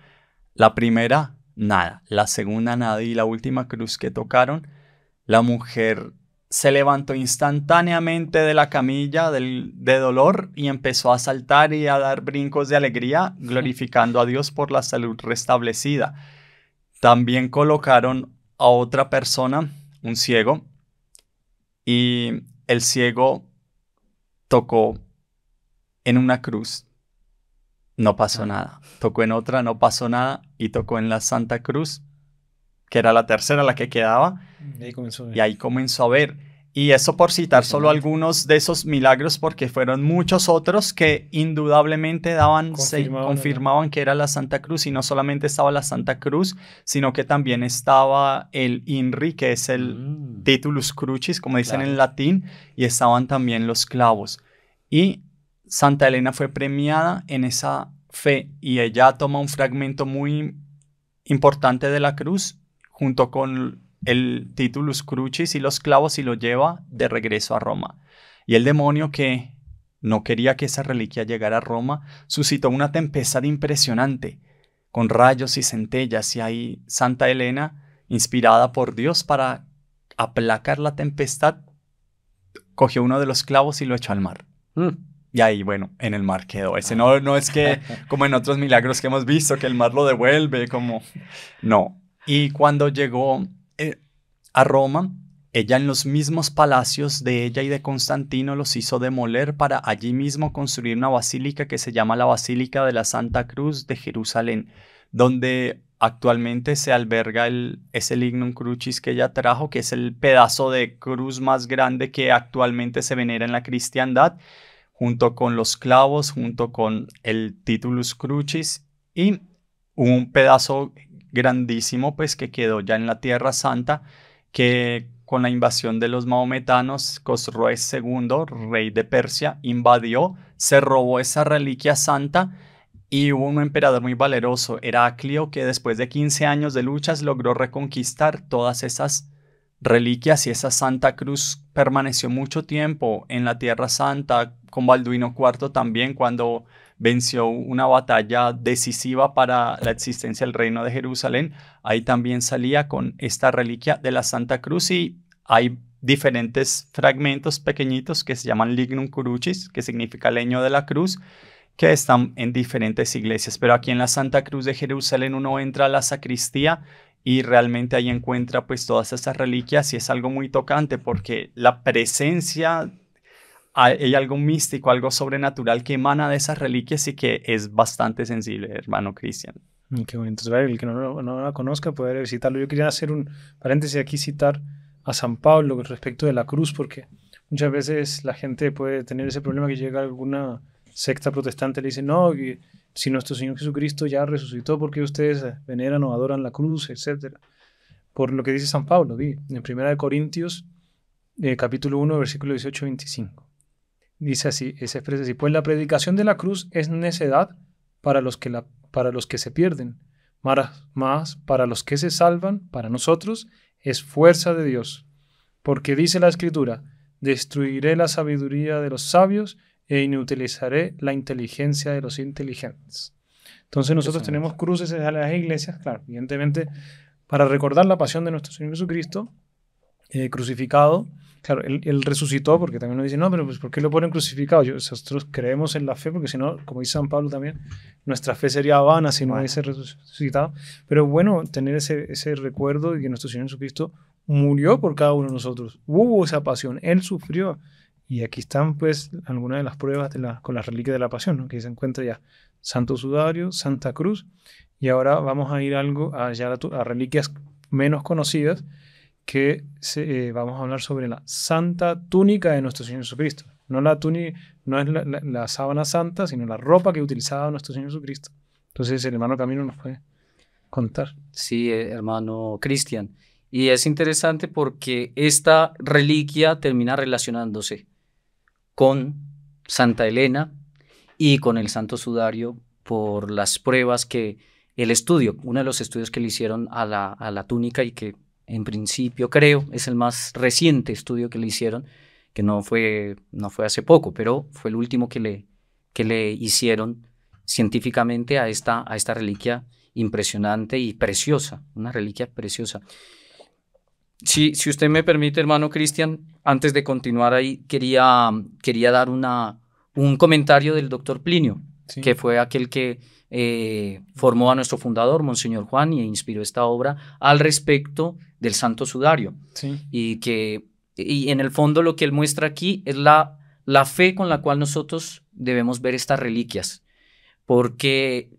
La primera, nada. La segunda, nada. Y la última cruz que tocaron, la mujer se levantó instantáneamente de la camilla de dolor y empezó a saltar y a dar brincos de alegría, glorificando a Dios por la salud restablecida. También colocaron a otra persona, un ciego, y el ciego tocó en una cruz, no pasó ah. nada. Tocó en otra, no pasó nada, y tocó en la Santa Cruz, que era la tercera, la que quedaba, eh. Y ahí comenzó a ver. Y eso por citar solo algunos de esos milagros, porque fueron muchos otros que indudablemente daban, confirmaban, confirmaban que era la Santa Cruz, y no solamente estaba la Santa Cruz, sino que también estaba el INRI, que es el mm. titulus crucis, como dicen en latín, y estaban también los clavos. Y Santa Elena fue premiada en esa fe, y ella toma un fragmento muy importante de la cruz, junto con el Titulus Crucis y los clavos y lo lleva de regreso a Roma. Y el demonio que no quería que esa reliquia llegara a Roma suscitó una tempestad impresionante, con rayos y centellas, y ahí Santa Elena, inspirada por Dios para aplacar la tempestad, cogió uno de los clavos y lo echó al mar. Mm. Y ahí, bueno, en el mar quedó. Ese ah. no, no es que, como en otros milagros que hemos visto, que el mar lo devuelve, como... No. Y cuando llegó eh, a Roma, ella en los mismos palacios de ella y de Constantino los hizo demoler para allí mismo construir una basílica que se llama la Basílica de la Santa Cruz de Jerusalén, donde actualmente se alberga el, lignum Crucis que ella trajo, que es el pedazo de cruz más grande que actualmente se venera en la cristiandad, junto con los clavos, junto con el Titulus Crucis y un pedazo grandísimo pues que quedó ya en la Tierra Santa, que con la invasión de los maometanos, Cosroes II, rey de Persia, invadió, se robó esa reliquia santa y hubo un emperador muy valeroso, Heraclio, que después de 15 años de luchas logró reconquistar todas esas reliquias y esa Santa Cruz permaneció mucho tiempo en la Tierra Santa, con Balduino IV también, cuando venció una batalla decisiva para la existencia del reino de Jerusalén. Ahí también salía con esta reliquia de la Santa Cruz y hay diferentes fragmentos pequeñitos que se llaman lignum Crucis, que significa leño de la cruz, que están en diferentes iglesias. Pero aquí en la Santa Cruz de Jerusalén uno entra a la sacristía y realmente ahí encuentra pues todas estas reliquias y es algo muy tocante porque la presencia hay algo místico, algo sobrenatural que emana de esas reliquias y que es bastante sensible, hermano Cristian. Mm, qué bonito. Entonces, el que no, no, la conozca puede visitarlo. Yo quería hacer un paréntesis aquí, citar a San Pablo respecto de la cruz, porque muchas veces la gente puede tener ese problema que llega alguna secta protestante y le dice, no, si nuestro Señor Jesucristo ya resucitó, ¿por qué ustedes veneran o adoran la cruz, etcétera? Por lo que dice San Pablo, en 1 Corintios, eh, capítulo 1, versículo 18-25 dice así, se expresa así, pues la predicación de la cruz es necedad para los que, para los que se pierden, más, para los que se salvan, para nosotros, es fuerza de Dios. Porque dice la escritura, destruiré la sabiduría de los sabios e inutilizaré la inteligencia de los inteligentes. Entonces nosotros tenemos cruces en las iglesias, claro, evidentemente, para recordar la pasión de nuestro Señor Jesucristo eh, crucificado, Claro, él, resucitó porque también nos dicen, no, pero pues ¿por qué lo ponen crucificado? nosotros creemos en la fe porque si no, como dice San Pablo también, nuestra fe sería vana si no hubiese resucitado. Pero bueno, tener ese, recuerdo de que nuestro Señor Jesucristo murió por cada uno de nosotros. Hubo esa pasión, Él sufrió. Y aquí están pues algunas de las pruebas con las reliquias de la pasión, que se encuentra ya Santo Sudario, Santa Cruz. Y ahora vamos a ir algo a, a reliquias menos conocidas, que se, eh, vamos a hablar sobre la santa túnica de nuestro Señor Jesucristo. No, la túnica, no es la, sábana santa, sino la ropa que utilizaba nuestro Señor Jesucristo. Entonces el hermano Camilo nos puede contar. Sí, eh, hermano Cristian. Y es interesante porque esta reliquia termina relacionándose con Santa Elena y con el Santo Sudario por las pruebas que el estudio, uno de los estudios que le hicieron a a la túnica y que en principio creo, es el más reciente estudio que le hicieron, que no fue, no fue hace poco, pero fue el último que le, que le hicieron científicamente a esta, a esta reliquia impresionante y preciosa, una reliquia preciosa. Si, si usted me permite, hermano Cristian, antes de continuar ahí, quería, quería dar una, un comentario del doctor Plinio, que fue aquel que eh, formó a nuestro fundador, Monseñor Juan, y inspiró esta obra al respecto del Santo Sudario. Y que y en el fondo lo que él muestra aquí es la, la fe con la cual nosotros debemos ver estas reliquias, porque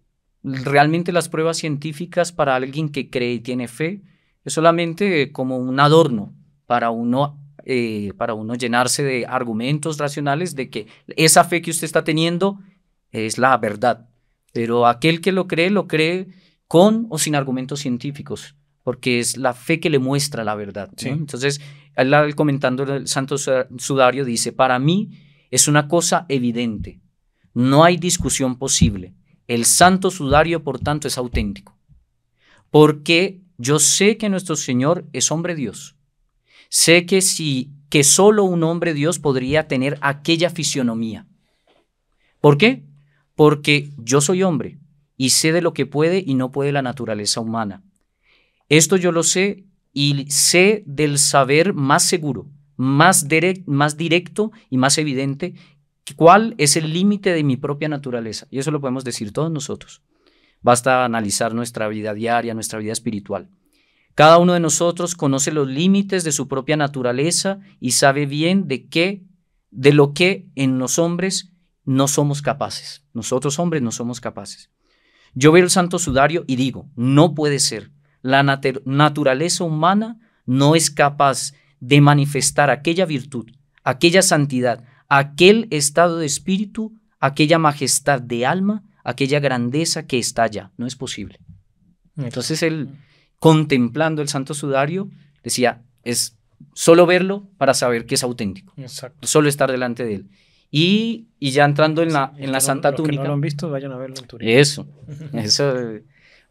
realmente las pruebas científicas para alguien que cree y tiene fe es solamente como un adorno para uno. Eh, para uno llenarse de argumentos racionales de que esa fe que usted está teniendo es la verdad. Pero aquel que lo cree, lo cree con o sin argumentos científicos porque es la fe que le muestra la verdad. Entonces, él comentando el santo sudario dice, para mí es una cosa evidente, no hay discusión posible. El santo sudario, por tanto, es auténtico, porque yo sé que nuestro Señor es hombre Dios. Sé que si que solo un hombre Dios podría tener aquella fisionomía. ¿Por qué? Porque yo soy hombre y sé de lo que puede y no puede la naturaleza humana. Esto yo lo sé y sé del saber más seguro, más, directo y más evidente cuál es el límite de mi propia naturaleza. Y eso lo podemos decir todos nosotros. Basta analizar nuestra vida diaria, nuestra vida espiritual. Cada uno de nosotros conoce los límites de su propia naturaleza y sabe bien de qué, de lo que en los hombres no somos capaces. Nosotros hombres no somos capaces. Yo veo el santo sudario y digo, no puede ser la naturaleza humana no es capaz de manifestar aquella virtud, aquella santidad, aquel estado de espíritu, aquella majestad de alma, aquella grandeza que está allá. No es posible. Entonces él, contemplando el santo sudario, decía, es solo verlo para saber que es auténtico. Exacto. Solo estar delante de él. Y, ya entrando en la, en la Santa los Túnica. Que no lo han visto, vayan a verlo en Turín. Eso, eso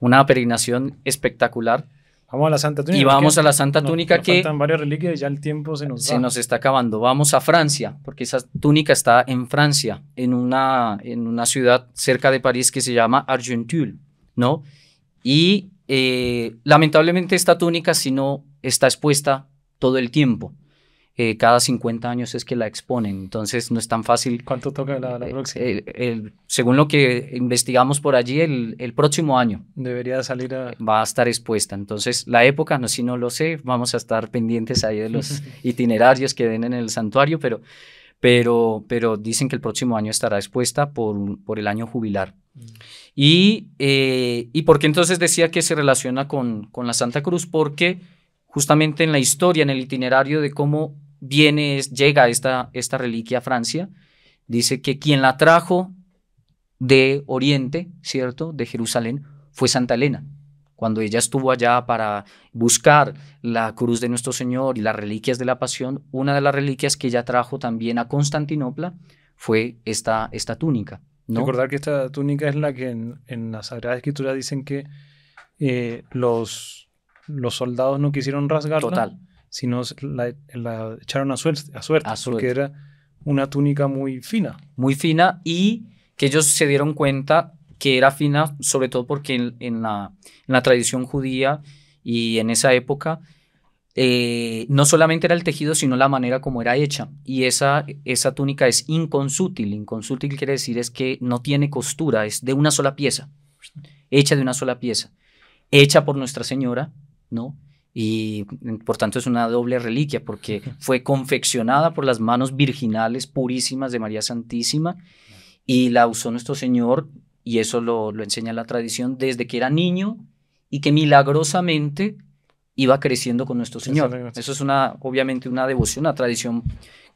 una peregrinación espectacular. Vamos a la Santa Túnica. Y vamos a la Santa Túnica que... que... Faltan varias reliquias y ya el tiempo se nos va. Se nos está acabando. Vamos a Francia, porque esa túnica está en Francia, en una, en una ciudad cerca de París que se llama Argentul. ¿no? Y eh, lamentablemente esta túnica si no está expuesta todo el tiempo. Eh, cada 50 años es que la exponen, entonces no es tan fácil. ¿Cuánto toca la, eh, próxima? Eh, según lo que investigamos por allí, el, próximo año. Debería salir Va a estar expuesta, entonces la época, no si no lo sé, vamos a estar pendientes ahí de los itinerarios que den en el santuario, pero, pero, pero dicen que el próximo año estará expuesta por, por el año jubilar. Mm. Y, ¿Y por qué entonces decía que se relaciona con, con la Santa Cruz? Porque justamente en la historia, en el itinerario de cómo viene, llega esta, esta reliquia a Francia, dice que quien la trajo de Oriente, ¿cierto? De Jerusalén, fue Santa Elena. Cuando ella estuvo allá para buscar la cruz de nuestro Señor y las reliquias de la Pasión, una de las reliquias que ella trajo también a Constantinopla fue esta, esta túnica. ¿no? Recordar que esta túnica es la que en, la Sagrada Escritura dicen que eh, los, los soldados no quisieron rasgarla. Total sino la, echaron a suerte, a suerte, porque era una túnica muy fina. Muy fina y que ellos se dieron cuenta que era fina, sobre todo porque en, la, la, tradición judía y en esa época, eh, no solamente era el tejido, sino la manera como era hecha. Y esa, esa túnica es inconsútil. Inconsútil quiere decir es que no tiene costura, es de una sola pieza, hecha de una sola pieza, hecha por Nuestra Señora, ¿no? y mm, por tanto es una doble reliquia porque fue confeccionada por las manos virginales purísimas de María Santísima y la usó nuestro Señor y eso lo, enseña la tradición desde que era niño y que milagrosamente iba creciendo con nuestro Señor. Eso es una, obviamente, una devoción, una tradición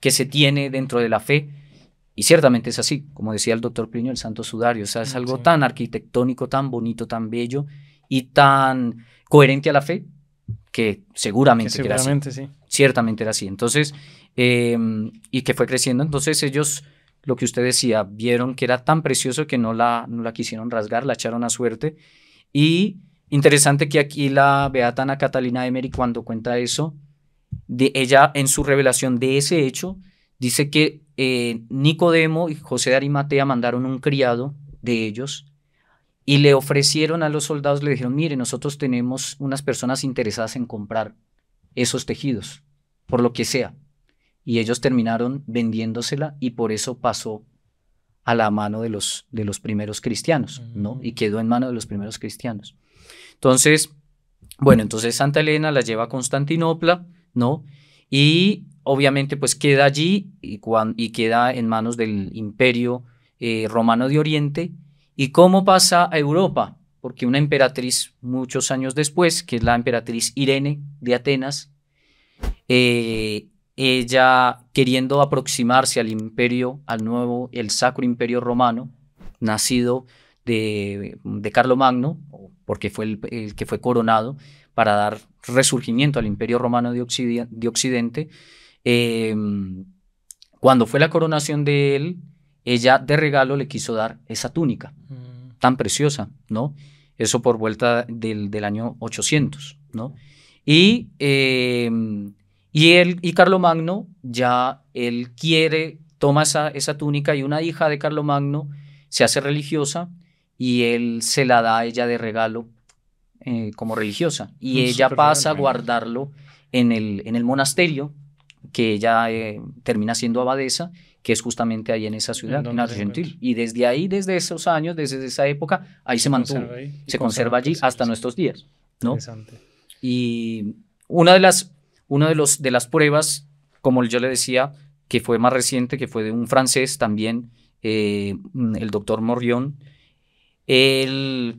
que se tiene dentro de la fe. Y ciertamente es así, como decía el doctor Plinio, el Santo Sudario. O sea, es mm, algo tan arquitectónico, tan bonito, tan bello y tan coherente a la fe que seguramente, era así. Ciertamente era así. Entonces, em, y que fue creciendo. Entonces ellos, lo que usted decía, vieron que era tan precioso que no la, no la quisieron rasgar, la echaron a suerte. Y interesante que aquí la beata Catalina Emery, cuando cuenta eso, de ella en su revelación de ese hecho, dice que eh, Nicodemo y José de Arimatea mandaron un criado de ellos y le ofrecieron a los soldados, le dijeron, mire, nosotros tenemos unas personas interesadas en comprar esos tejidos, por lo que sea. Y ellos terminaron vendiéndosela y por eso pasó a la mano de los, de los primeros cristianos, ¿no? Y quedó en manos de los primeros cristianos. Entonces, bueno, entonces Santa Elena la lleva a Constantinopla, ¿no? Y obviamente pues queda allí y, y queda en manos del imperio eh, romano de Oriente ¿Y cómo pasa a Europa? Porque una emperatriz, muchos años después, que es la emperatriz Irene de Atenas, eh, ella queriendo aproximarse al imperio, al nuevo, el sacro imperio romano, nacido de, de Magno, porque fue el, que fue coronado, para dar resurgimiento al imperio romano de, Occidente. Eh, cuando fue la coronación de él, ella de regalo le quiso dar esa túnica mm. tan preciosa, ¿no? Eso por vuelta del, año 800, ¿no? Y, em, y, él, y Carlomagno ya, él quiere, toma esa, túnica y una hija de Carlomagno se hace religiosa y él se la da a ella de regalo eh, como religiosa. Y mm, ella pasa a guardarlo en el, en el monasterio que ella eh, termina siendo abadesa que es justamente ahí en esa ciudad, en, Argentina Y desde ahí, desde esos años, desde esa época, ahí se, se conserva, allí hasta nuestros días. ¿no? Y una de las, una de los, de las pruebas, como yo le decía, que fue más reciente, que fue de un francés también, eh, el doctor Morrión. el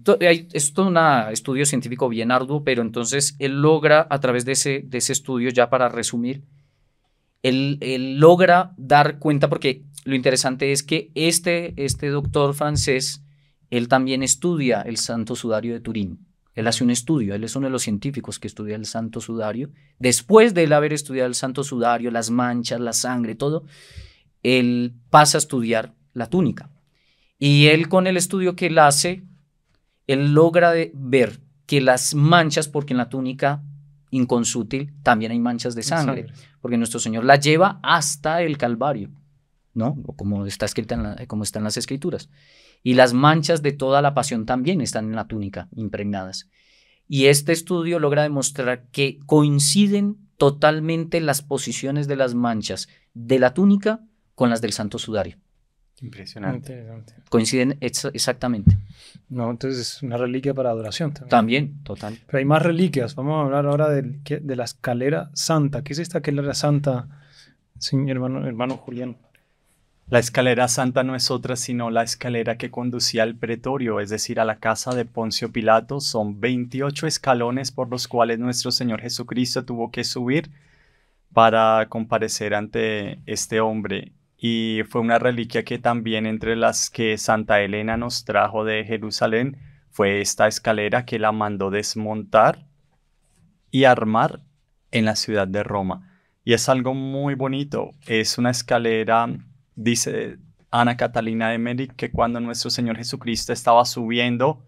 es todo un estudio científico bien arduo, pero entonces él logra a través de ese, de ese estudio, ya para resumir, él, logra dar cuenta, porque lo interesante es que este, este doctor francés, él también estudia el santo sudario de Turín. Él hace un estudio, él es uno de los científicos que estudia el santo sudario. Después de él haber estudiado el santo sudario, las manchas, la sangre, todo, él pasa a estudiar la túnica. Y él con el estudio que él hace, él logra ver que las manchas, porque en la túnica inconsútil también hay manchas de sangre, porque nuestro Señor la lleva hasta el Calvario, ¿no? Como está escrita como están las escrituras. Y las manchas de toda la pasión también están en la túnica, impregnadas. Y este estudio logra demostrar que coinciden totalmente las posiciones de las manchas de la túnica con las del santo sudario. Impresionante. Coinciden exactamente. No, entonces es una reliquia para adoración también. total. Pero hay más reliquias. Vamos a hablar ahora de, de la escalera santa. ¿Qué es esta escalera santa, señor hermano, hermano Julián? La escalera santa no es otra sino la escalera que conducía al pretorio, es decir, a la casa de Poncio Pilato. Son 28 escalones por los cuales nuestro Señor Jesucristo tuvo que subir para comparecer ante este hombre y fue una reliquia que también entre las que Santa Elena nos trajo de Jerusalén fue esta escalera que la mandó desmontar y armar en la ciudad de Roma. Y es algo muy bonito, es una escalera, dice Ana Catalina de que cuando nuestro Señor Jesucristo estaba subiendo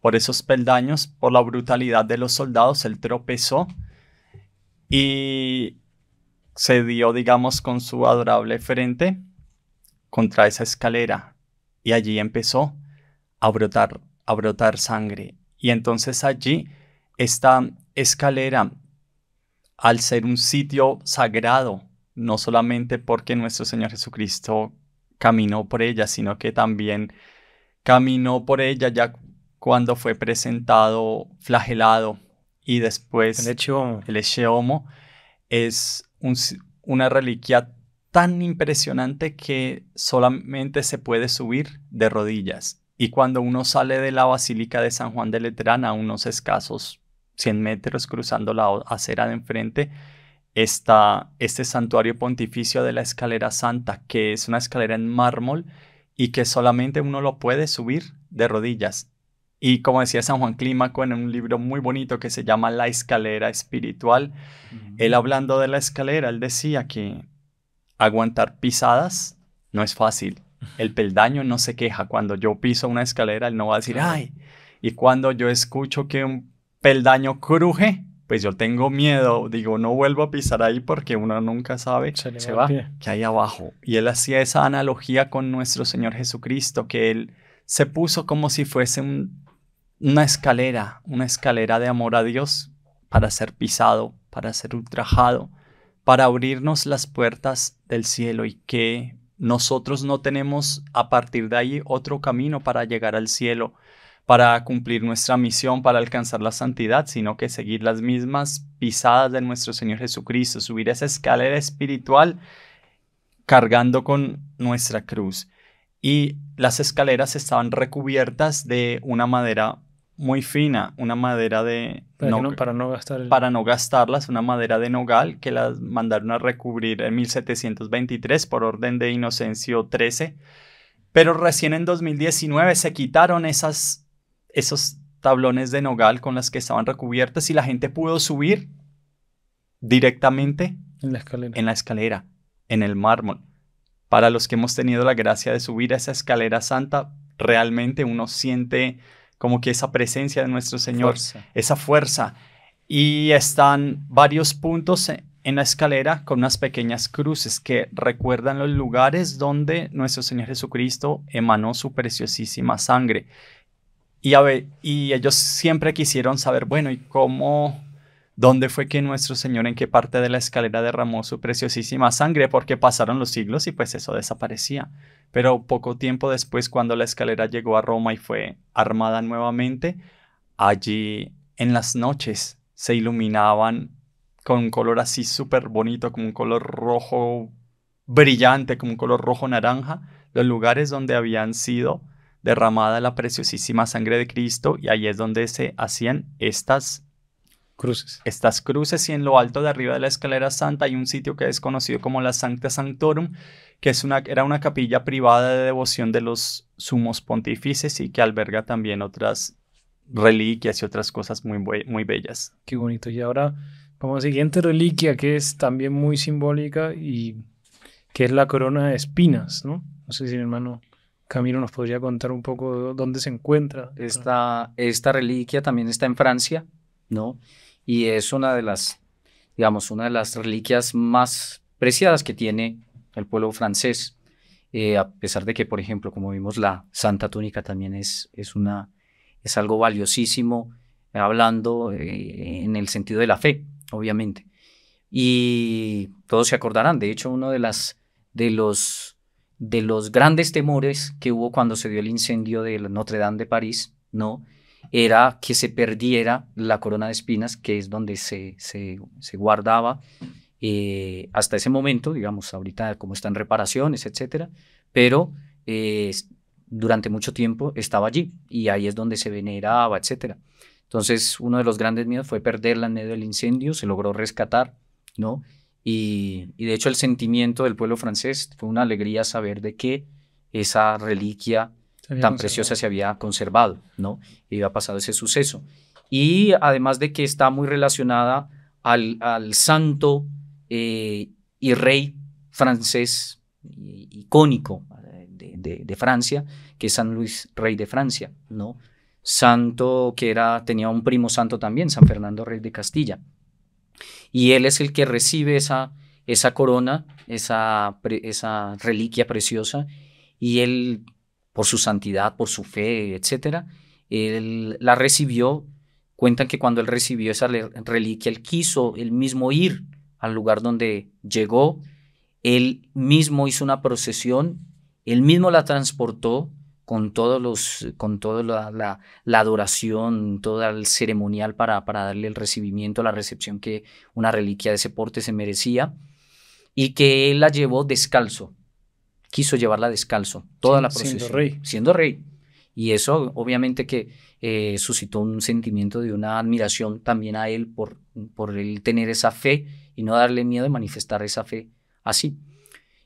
por esos peldaños, por la brutalidad de los soldados, él tropezó y se dio, digamos, con su adorable frente contra esa escalera y allí empezó a brotar, a brotar sangre. Y entonces allí esta escalera, al ser un sitio sagrado, no solamente porque nuestro Señor Jesucristo caminó por ella, sino que también caminó por ella ya cuando fue presentado, flagelado y después el hecho El echeomo es una reliquia tan impresionante que solamente se puede subir de rodillas. Y cuando uno sale de la Basílica de San Juan de Letrán a unos escasos 100 metros cruzando la acera de enfrente, está este santuario pontificio de la escalera santa, que es una escalera en mármol y que solamente uno lo puede subir de rodillas. Y como decía San Juan Clímaco en un libro muy bonito que se llama La escalera espiritual, él hablando de la escalera, él decía que aguantar pisadas no es fácil. El peldaño no se queja. Cuando yo piso una escalera, él no va a decir, ay. Y cuando yo escucho que un peldaño cruje, pues yo tengo miedo. Digo, no vuelvo a pisar ahí porque uno nunca sabe se, que hay abajo. Y él hacía esa analogía con nuestro Señor Jesucristo, que él se puso como si fuese un una escalera, una escalera de amor a Dios para ser pisado, para ser ultrajado, para abrirnos las puertas del cielo y que nosotros no tenemos a partir de allí otro camino para llegar al cielo, para cumplir nuestra misión, para alcanzar la santidad, sino que seguir las mismas pisadas de nuestro Señor Jesucristo, subir esa escalera espiritual cargando con nuestra cruz. Y las escaleras estaban recubiertas de una madera muy fina, una madera de... Para no, no, para no gastarlas, una madera de nogal que las mandaron a recubrir en 1723 por orden de Inocencio XIII. Pero recién en 2019 se quitaron esas, esos tablones de nogal con las que estaban recubiertas y la gente pudo subir directamente en la escalera, en, la escalera, en el mármol. Para los que hemos tenido la gracia de subir a esa escalera santa, realmente uno siente como que esa presencia de nuestro Señor, esa fuerza. Y están varios puntos e, en la escalera con unas pequeñas cruces que recuerdan los lugares donde nuestro Señor Jesucristo emanó su preciosísima sangre. Y, y ellos siempre quisieron saber, bueno, ¿y cómo, ¿Dónde fue que nuestro Señor, en qué parte de la escalera derramó su preciosísima sangre? Porque pasaron los siglos y pues eso desaparecía. Pero poco tiempo después, cuando la escalera llegó a Roma y fue armada nuevamente, allí en las noches se iluminaban con un color así súper bonito, como un color rojo brillante, como un color rojo naranja, los lugares donde habían sido derramada la preciosísima sangre de Cristo y ahí es donde se hacían estas Cruces. Estas cruces y en lo alto de arriba de la escalera santa hay un sitio que es conocido como la Sancta Sanctorum, que es una, era una capilla privada de devoción de los sumos pontífices y que alberga también otras reliquias y otras cosas muy, muy bellas. Qué bonito. Y ahora vamos a la siguiente reliquia que es también muy simbólica y que es la corona de espinas, ¿no? No sé si mi hermano Camilo nos podría contar un poco dónde se encuentra. Esta, esta reliquia también está en Francia, ¿no? y es una de las, digamos, una de las reliquias más preciadas que tiene el pueblo francés, eh, a pesar de que, por ejemplo, como vimos, la Santa Túnica también es, es, una, es algo valiosísimo, hablando eh, en el sentido de la fe, obviamente. Y todos se acordarán, de hecho, uno de, las, de, los, de los grandes temores que hubo cuando se dio el incendio de Notre Dame de París, ¿no? era que se perdiera la corona de espinas, que es donde se, se, guardaba eh, hasta ese momento, digamos, ahorita como están reparaciones, etcétera, pero eh, durante mucho tiempo estaba allí y ahí es donde se veneraba, etcétera. Entonces, uno de los grandes miedos fue perderla en medio del incendio, se logró rescatar, ¿no? Y, y de hecho, el sentimiento del pueblo francés fue una alegría saber de que esa reliquia tan preciosa se había conservado, ¿no? Y había pasado ese suceso. Y además de que está muy relacionada al, santo eh, y rey francés icónico eh, de, de, Francia, que es San Luis, rey de Francia, ¿no? Santo que era, tenía un primo santo también, San Fernando, rey de Castilla. Y él es el que recibe esa, esa corona, esa, esa reliquia preciosa, y él por su santidad, por su fe, etcétera, Él la recibió. Cuentan que cuando él recibió esa reliquia, él quiso él mismo ir al lugar donde llegó. Él mismo hizo una procesión, él mismo la transportó con todos los, con toda la, adoración, todo el ceremonial para, para darle el recibimiento, la recepción que una reliquia de ese porte se merecía, y que él la llevó descalzo quiso llevarla descalzo, toda la procesión. Siendo rey. Siendo rey. Y eso obviamente que eh, suscitó un sentimiento de una admiración también a él por, por él tener esa fe y no darle miedo de manifestar esa fe así.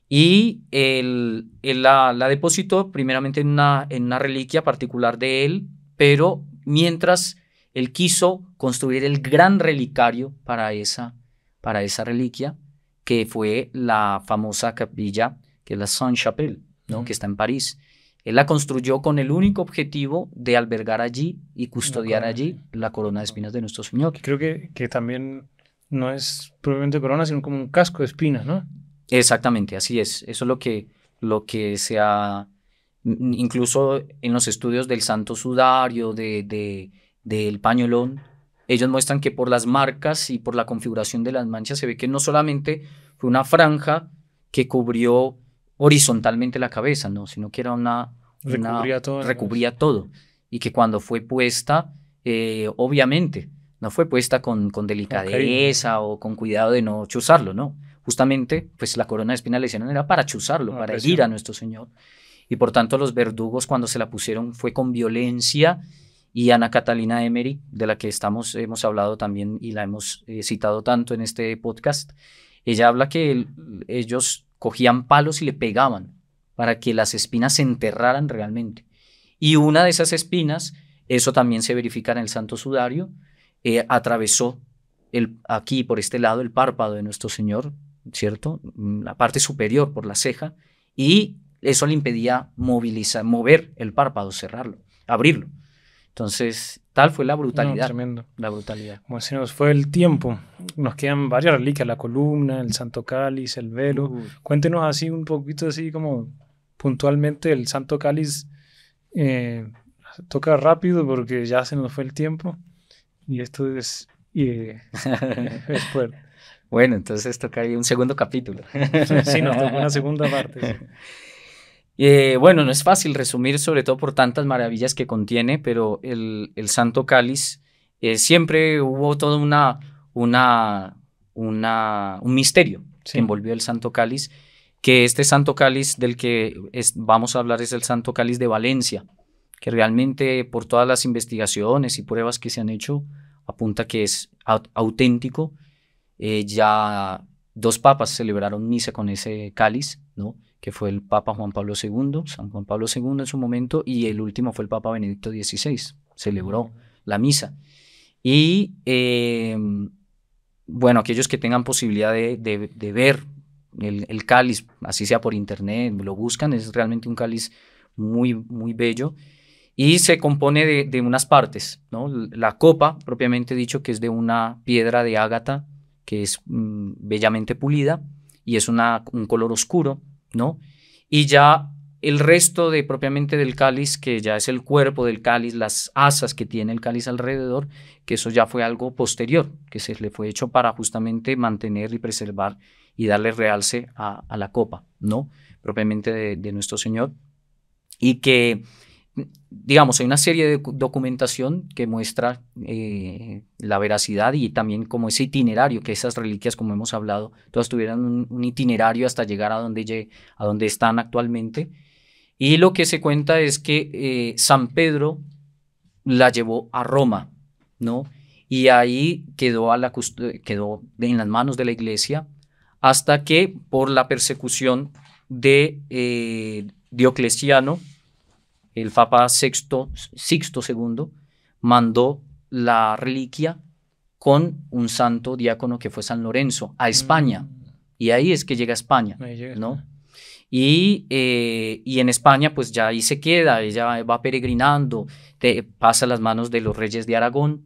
Y él, la, la, depositó primeramente en una, en una reliquia particular de él, pero mientras él quiso construir el gran relicario para esa, para esa reliquia, que fue la famosa capilla que es la saint chapelle ¿no? que está en París. Él la construyó con el único objetivo de albergar allí y custodiar allí la corona de espinas de nuestro Señor. Creo que, que también no es probablemente corona, sino como un casco de espinas, ¿no? Exactamente, así es. Eso es lo que, lo que se ha, incluso en los estudios del santo sudario, de, de, del pañolón, ellos muestran que por las marcas y por la configuración de las manchas se ve que no solamente fue una franja que cubrió horizontalmente la cabeza, ¿no? sino que era una... recubría todo. Y que cuando fue puesta, eh, obviamente, no fue puesta con, delicadeza o con cuidado de no chuzarlo, no. Justamente, pues la corona de espina le era para chuzarlo, para ir a nuestro Señor. Y por tanto, los verdugos cuando se la pusieron fue con violencia y Ana Catalina Emery, de la que estamos, hemos hablado también y la hemos eh, citado tanto en este podcast, ella habla que ellos cogían palos y le pegaban para que las espinas se enterraran realmente. Y una de esas espinas, eso también se verifica en el Santo Sudario, eh, atravesó el, aquí por este lado el párpado de nuestro Señor, ¿cierto? Mm, la parte superior por la ceja, y eso le impedía movilizar, mover el párpado, cerrarlo, abrirlo. Entonces, tal fue la brutalidad. La brutalidad. Bueno, se nos fue el tiempo. Nos quedan varias reliquias, la columna, el santo cáliz, el velo. Cuéntenos así un poquito, así como puntualmente el santo cáliz. Eh, toca rápido porque ya se nos fue el tiempo. Y esto es... y eh, Bueno, entonces toca ahí un segundo capítulo. sí, nos toca una segunda parte. Eh, bueno, no es fácil resumir, sobre todo por tantas maravillas que contiene, pero el, Santo Cáliz eh, siempre hubo todo una, un misterio que envolvió el Santo Cáliz, que este Santo Cáliz del que vamos a hablar es el Santo Cáliz de Valencia, que realmente por todas las investigaciones y pruebas que se han hecho apunta que es auténtico. Eh, ya dos papas celebraron misa con ese cáliz, ¿no? que fue el Papa Juan Pablo II, San Juan Pablo II en su momento, y el último fue el Papa Benedicto XVI, celebró la misa. Y eh, bueno, aquellos que tengan posibilidad de, ver el, cáliz, así sea por internet, lo buscan, es realmente un cáliz muy, muy bello. Y se compone de, unas partes, ¿no? La copa, propiamente dicho, que es de una piedra de ágata que es mm, bellamente pulida y es una, un color oscuro ¿no? Y ya el resto de propiamente del cáliz, que ya es el cuerpo del cáliz, las asas que tiene el cáliz alrededor, que eso ya fue algo posterior, que se le fue hecho para justamente mantener y preservar y darle realce a, la copa, ¿no? Propiamente de, de, nuestro Señor. Y que digamos, hay una serie de documentación que muestra eh, la veracidad y también como ese itinerario, que esas reliquias, como hemos hablado, todas tuvieran un, itinerario hasta llegar a donde, a donde están actualmente. Y lo que se cuenta es que eh, San Pedro la llevó a Roma, ¿no? Y ahí quedó, a la quedó en las manos de la iglesia hasta que por la persecución de eh, Diocleciano, el Papa Sexto, Sixto mandó la reliquia con un santo diácono que fue San Lorenzo a mm. España. Y ahí es que llega a España, ¿no? Y, eh, y, en España, pues ya ahí se queda, ella va peregrinando, te, pasa las manos de los reyes de Aragón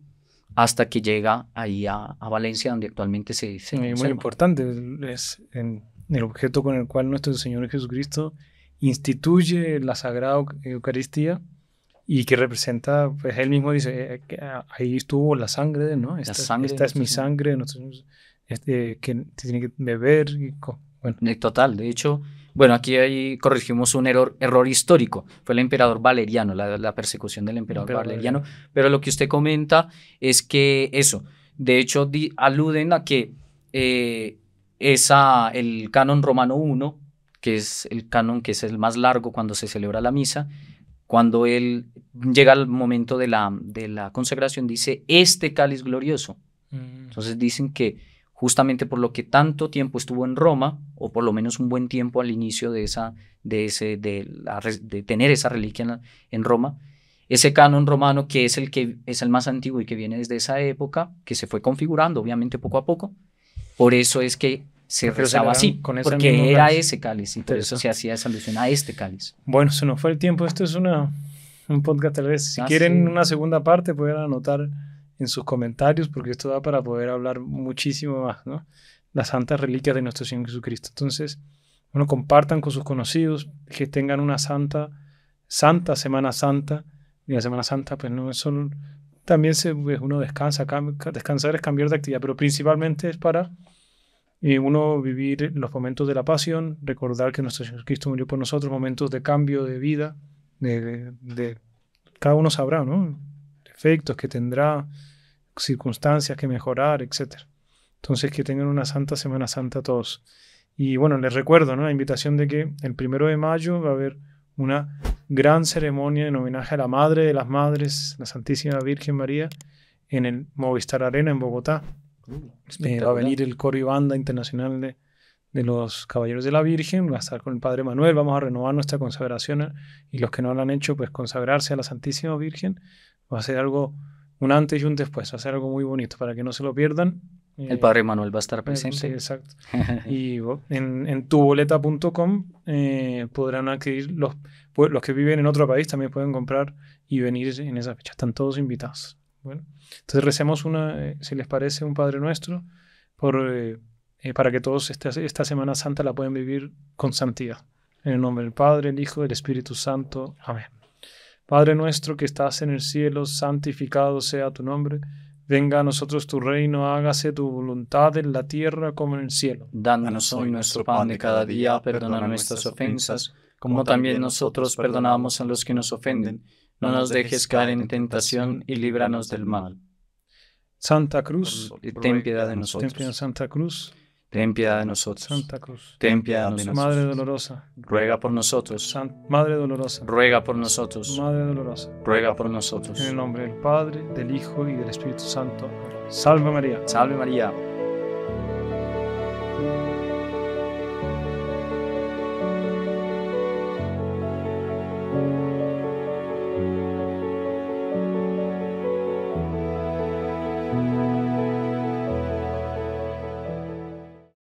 hasta que llega ahí a, Valencia, donde actualmente se... dice muy, muy importante, es en el objeto con el cual nuestro Señor Jesucristo instituye la Sagrada Eucaristía y que representa, pues él mismo dice, eh, ah, ahí estuvo la sangre ¿no? Esta, esta es mi sangre, nosotros, este, que tiene que beber. Y, Total, de hecho, bueno, aquí ahí corregimos un error, error histórico, fue el emperador Valeriano, la, persecución del emperador, Valeriano, pero lo que usted comenta es que eso, de hecho, aluden a que eh, esa, el canon romano 1 es el canon que es el más largo cuando se celebra la misa, cuando él llega al momento de la, de la consagración, dice, este cáliz glorioso. Mm. Entonces dicen que justamente por lo que tanto tiempo estuvo en Roma, o por lo menos un buen tiempo al inicio de, esa, de, ese, de, tener esa reliquia en, en Roma, ese canon romano que es el que es el más antiguo y que viene desde esa época, que se fue configurando obviamente poco a poco. Por eso es que se rezaba así, porque era ese cáliz y por eso. se hacía esa alusión a este cáliz. Bueno, se nos fue el tiempo, esto es una, un podcast tal vez. Si ah, quieren una segunda parte pueden anotar en sus comentarios porque esto da para poder hablar muchísimo más, ¿no? Las santas reliquias de nuestro Señor Jesucristo. Entonces, uno compartan con sus conocidos, que tengan una santa, santa Semana Santa. Y la Semana Santa, pues no es solo, también se, pues, uno descansa, descansar es cambiar de actividad, pero principalmente es para y eh, uno, vivir los momentos de la pasión, recordar que nuestro Señor Cristo murió por nosotros, momentos de cambio de vida, de, cada uno sabrá, ¿no? Efectos que tendrá, circunstancias que mejorar, etc. Entonces, que tengan una santa Semana Santa todos. Y bueno, les recuerdo, ¿no? La invitación de que el primero de mayo va a haber una gran ceremonia en homenaje a la Madre de las Madres, la Santísima Virgen María, en el Movistar Arena en Bogotá. Eh, va a venir el coro y banda internacional de, de, los Caballeros de la Virgen, va a estar con el Padre Manuel, vamos a renovar nuestra consagración eh, y los que no lo han hecho, pues consagrarse a la Santísima Virgen, va a ser algo, un antes y un después, va a ser algo muy bonito para que no se lo pierdan. Eh, el Padre Manuel va a estar presente. Sí, exacto. y en, en tuboleta.com podrán adquirir, los, pues, los que viven en otro país también pueden comprar y venir en esa fecha. Están todos invitados entonces recemos una, eh, si les parece, un Padre Nuestro por, eh, eh, para que todos esta, esta Semana Santa la puedan vivir con santidad. En el nombre del Padre, el Hijo, del Espíritu Santo. Amén. Padre nuestro que estás en el cielo, santificado sea tu nombre. Venga a nosotros tu reino, hágase tu voluntad en la tierra como en el cielo. Danos hoy nuestro pan de cada día, perdona nuestras ofensas, como también nosotros perdonamos a los que nos ofenden no nos dejes caer en tentación y líbranos del mal. Santa Cruz, ten piedad de nosotros. Santa Cruz. Ten piedad de nosotros. Santa Cruz. Ten piedad de nosotros. Madre dolorosa. Ruega por nosotros. Madre dolorosa. Ruega por nosotros. Madre dolorosa. Ruega por nosotros. En el nombre del Padre, del Hijo y del Espíritu Santo. Salve María. Salve María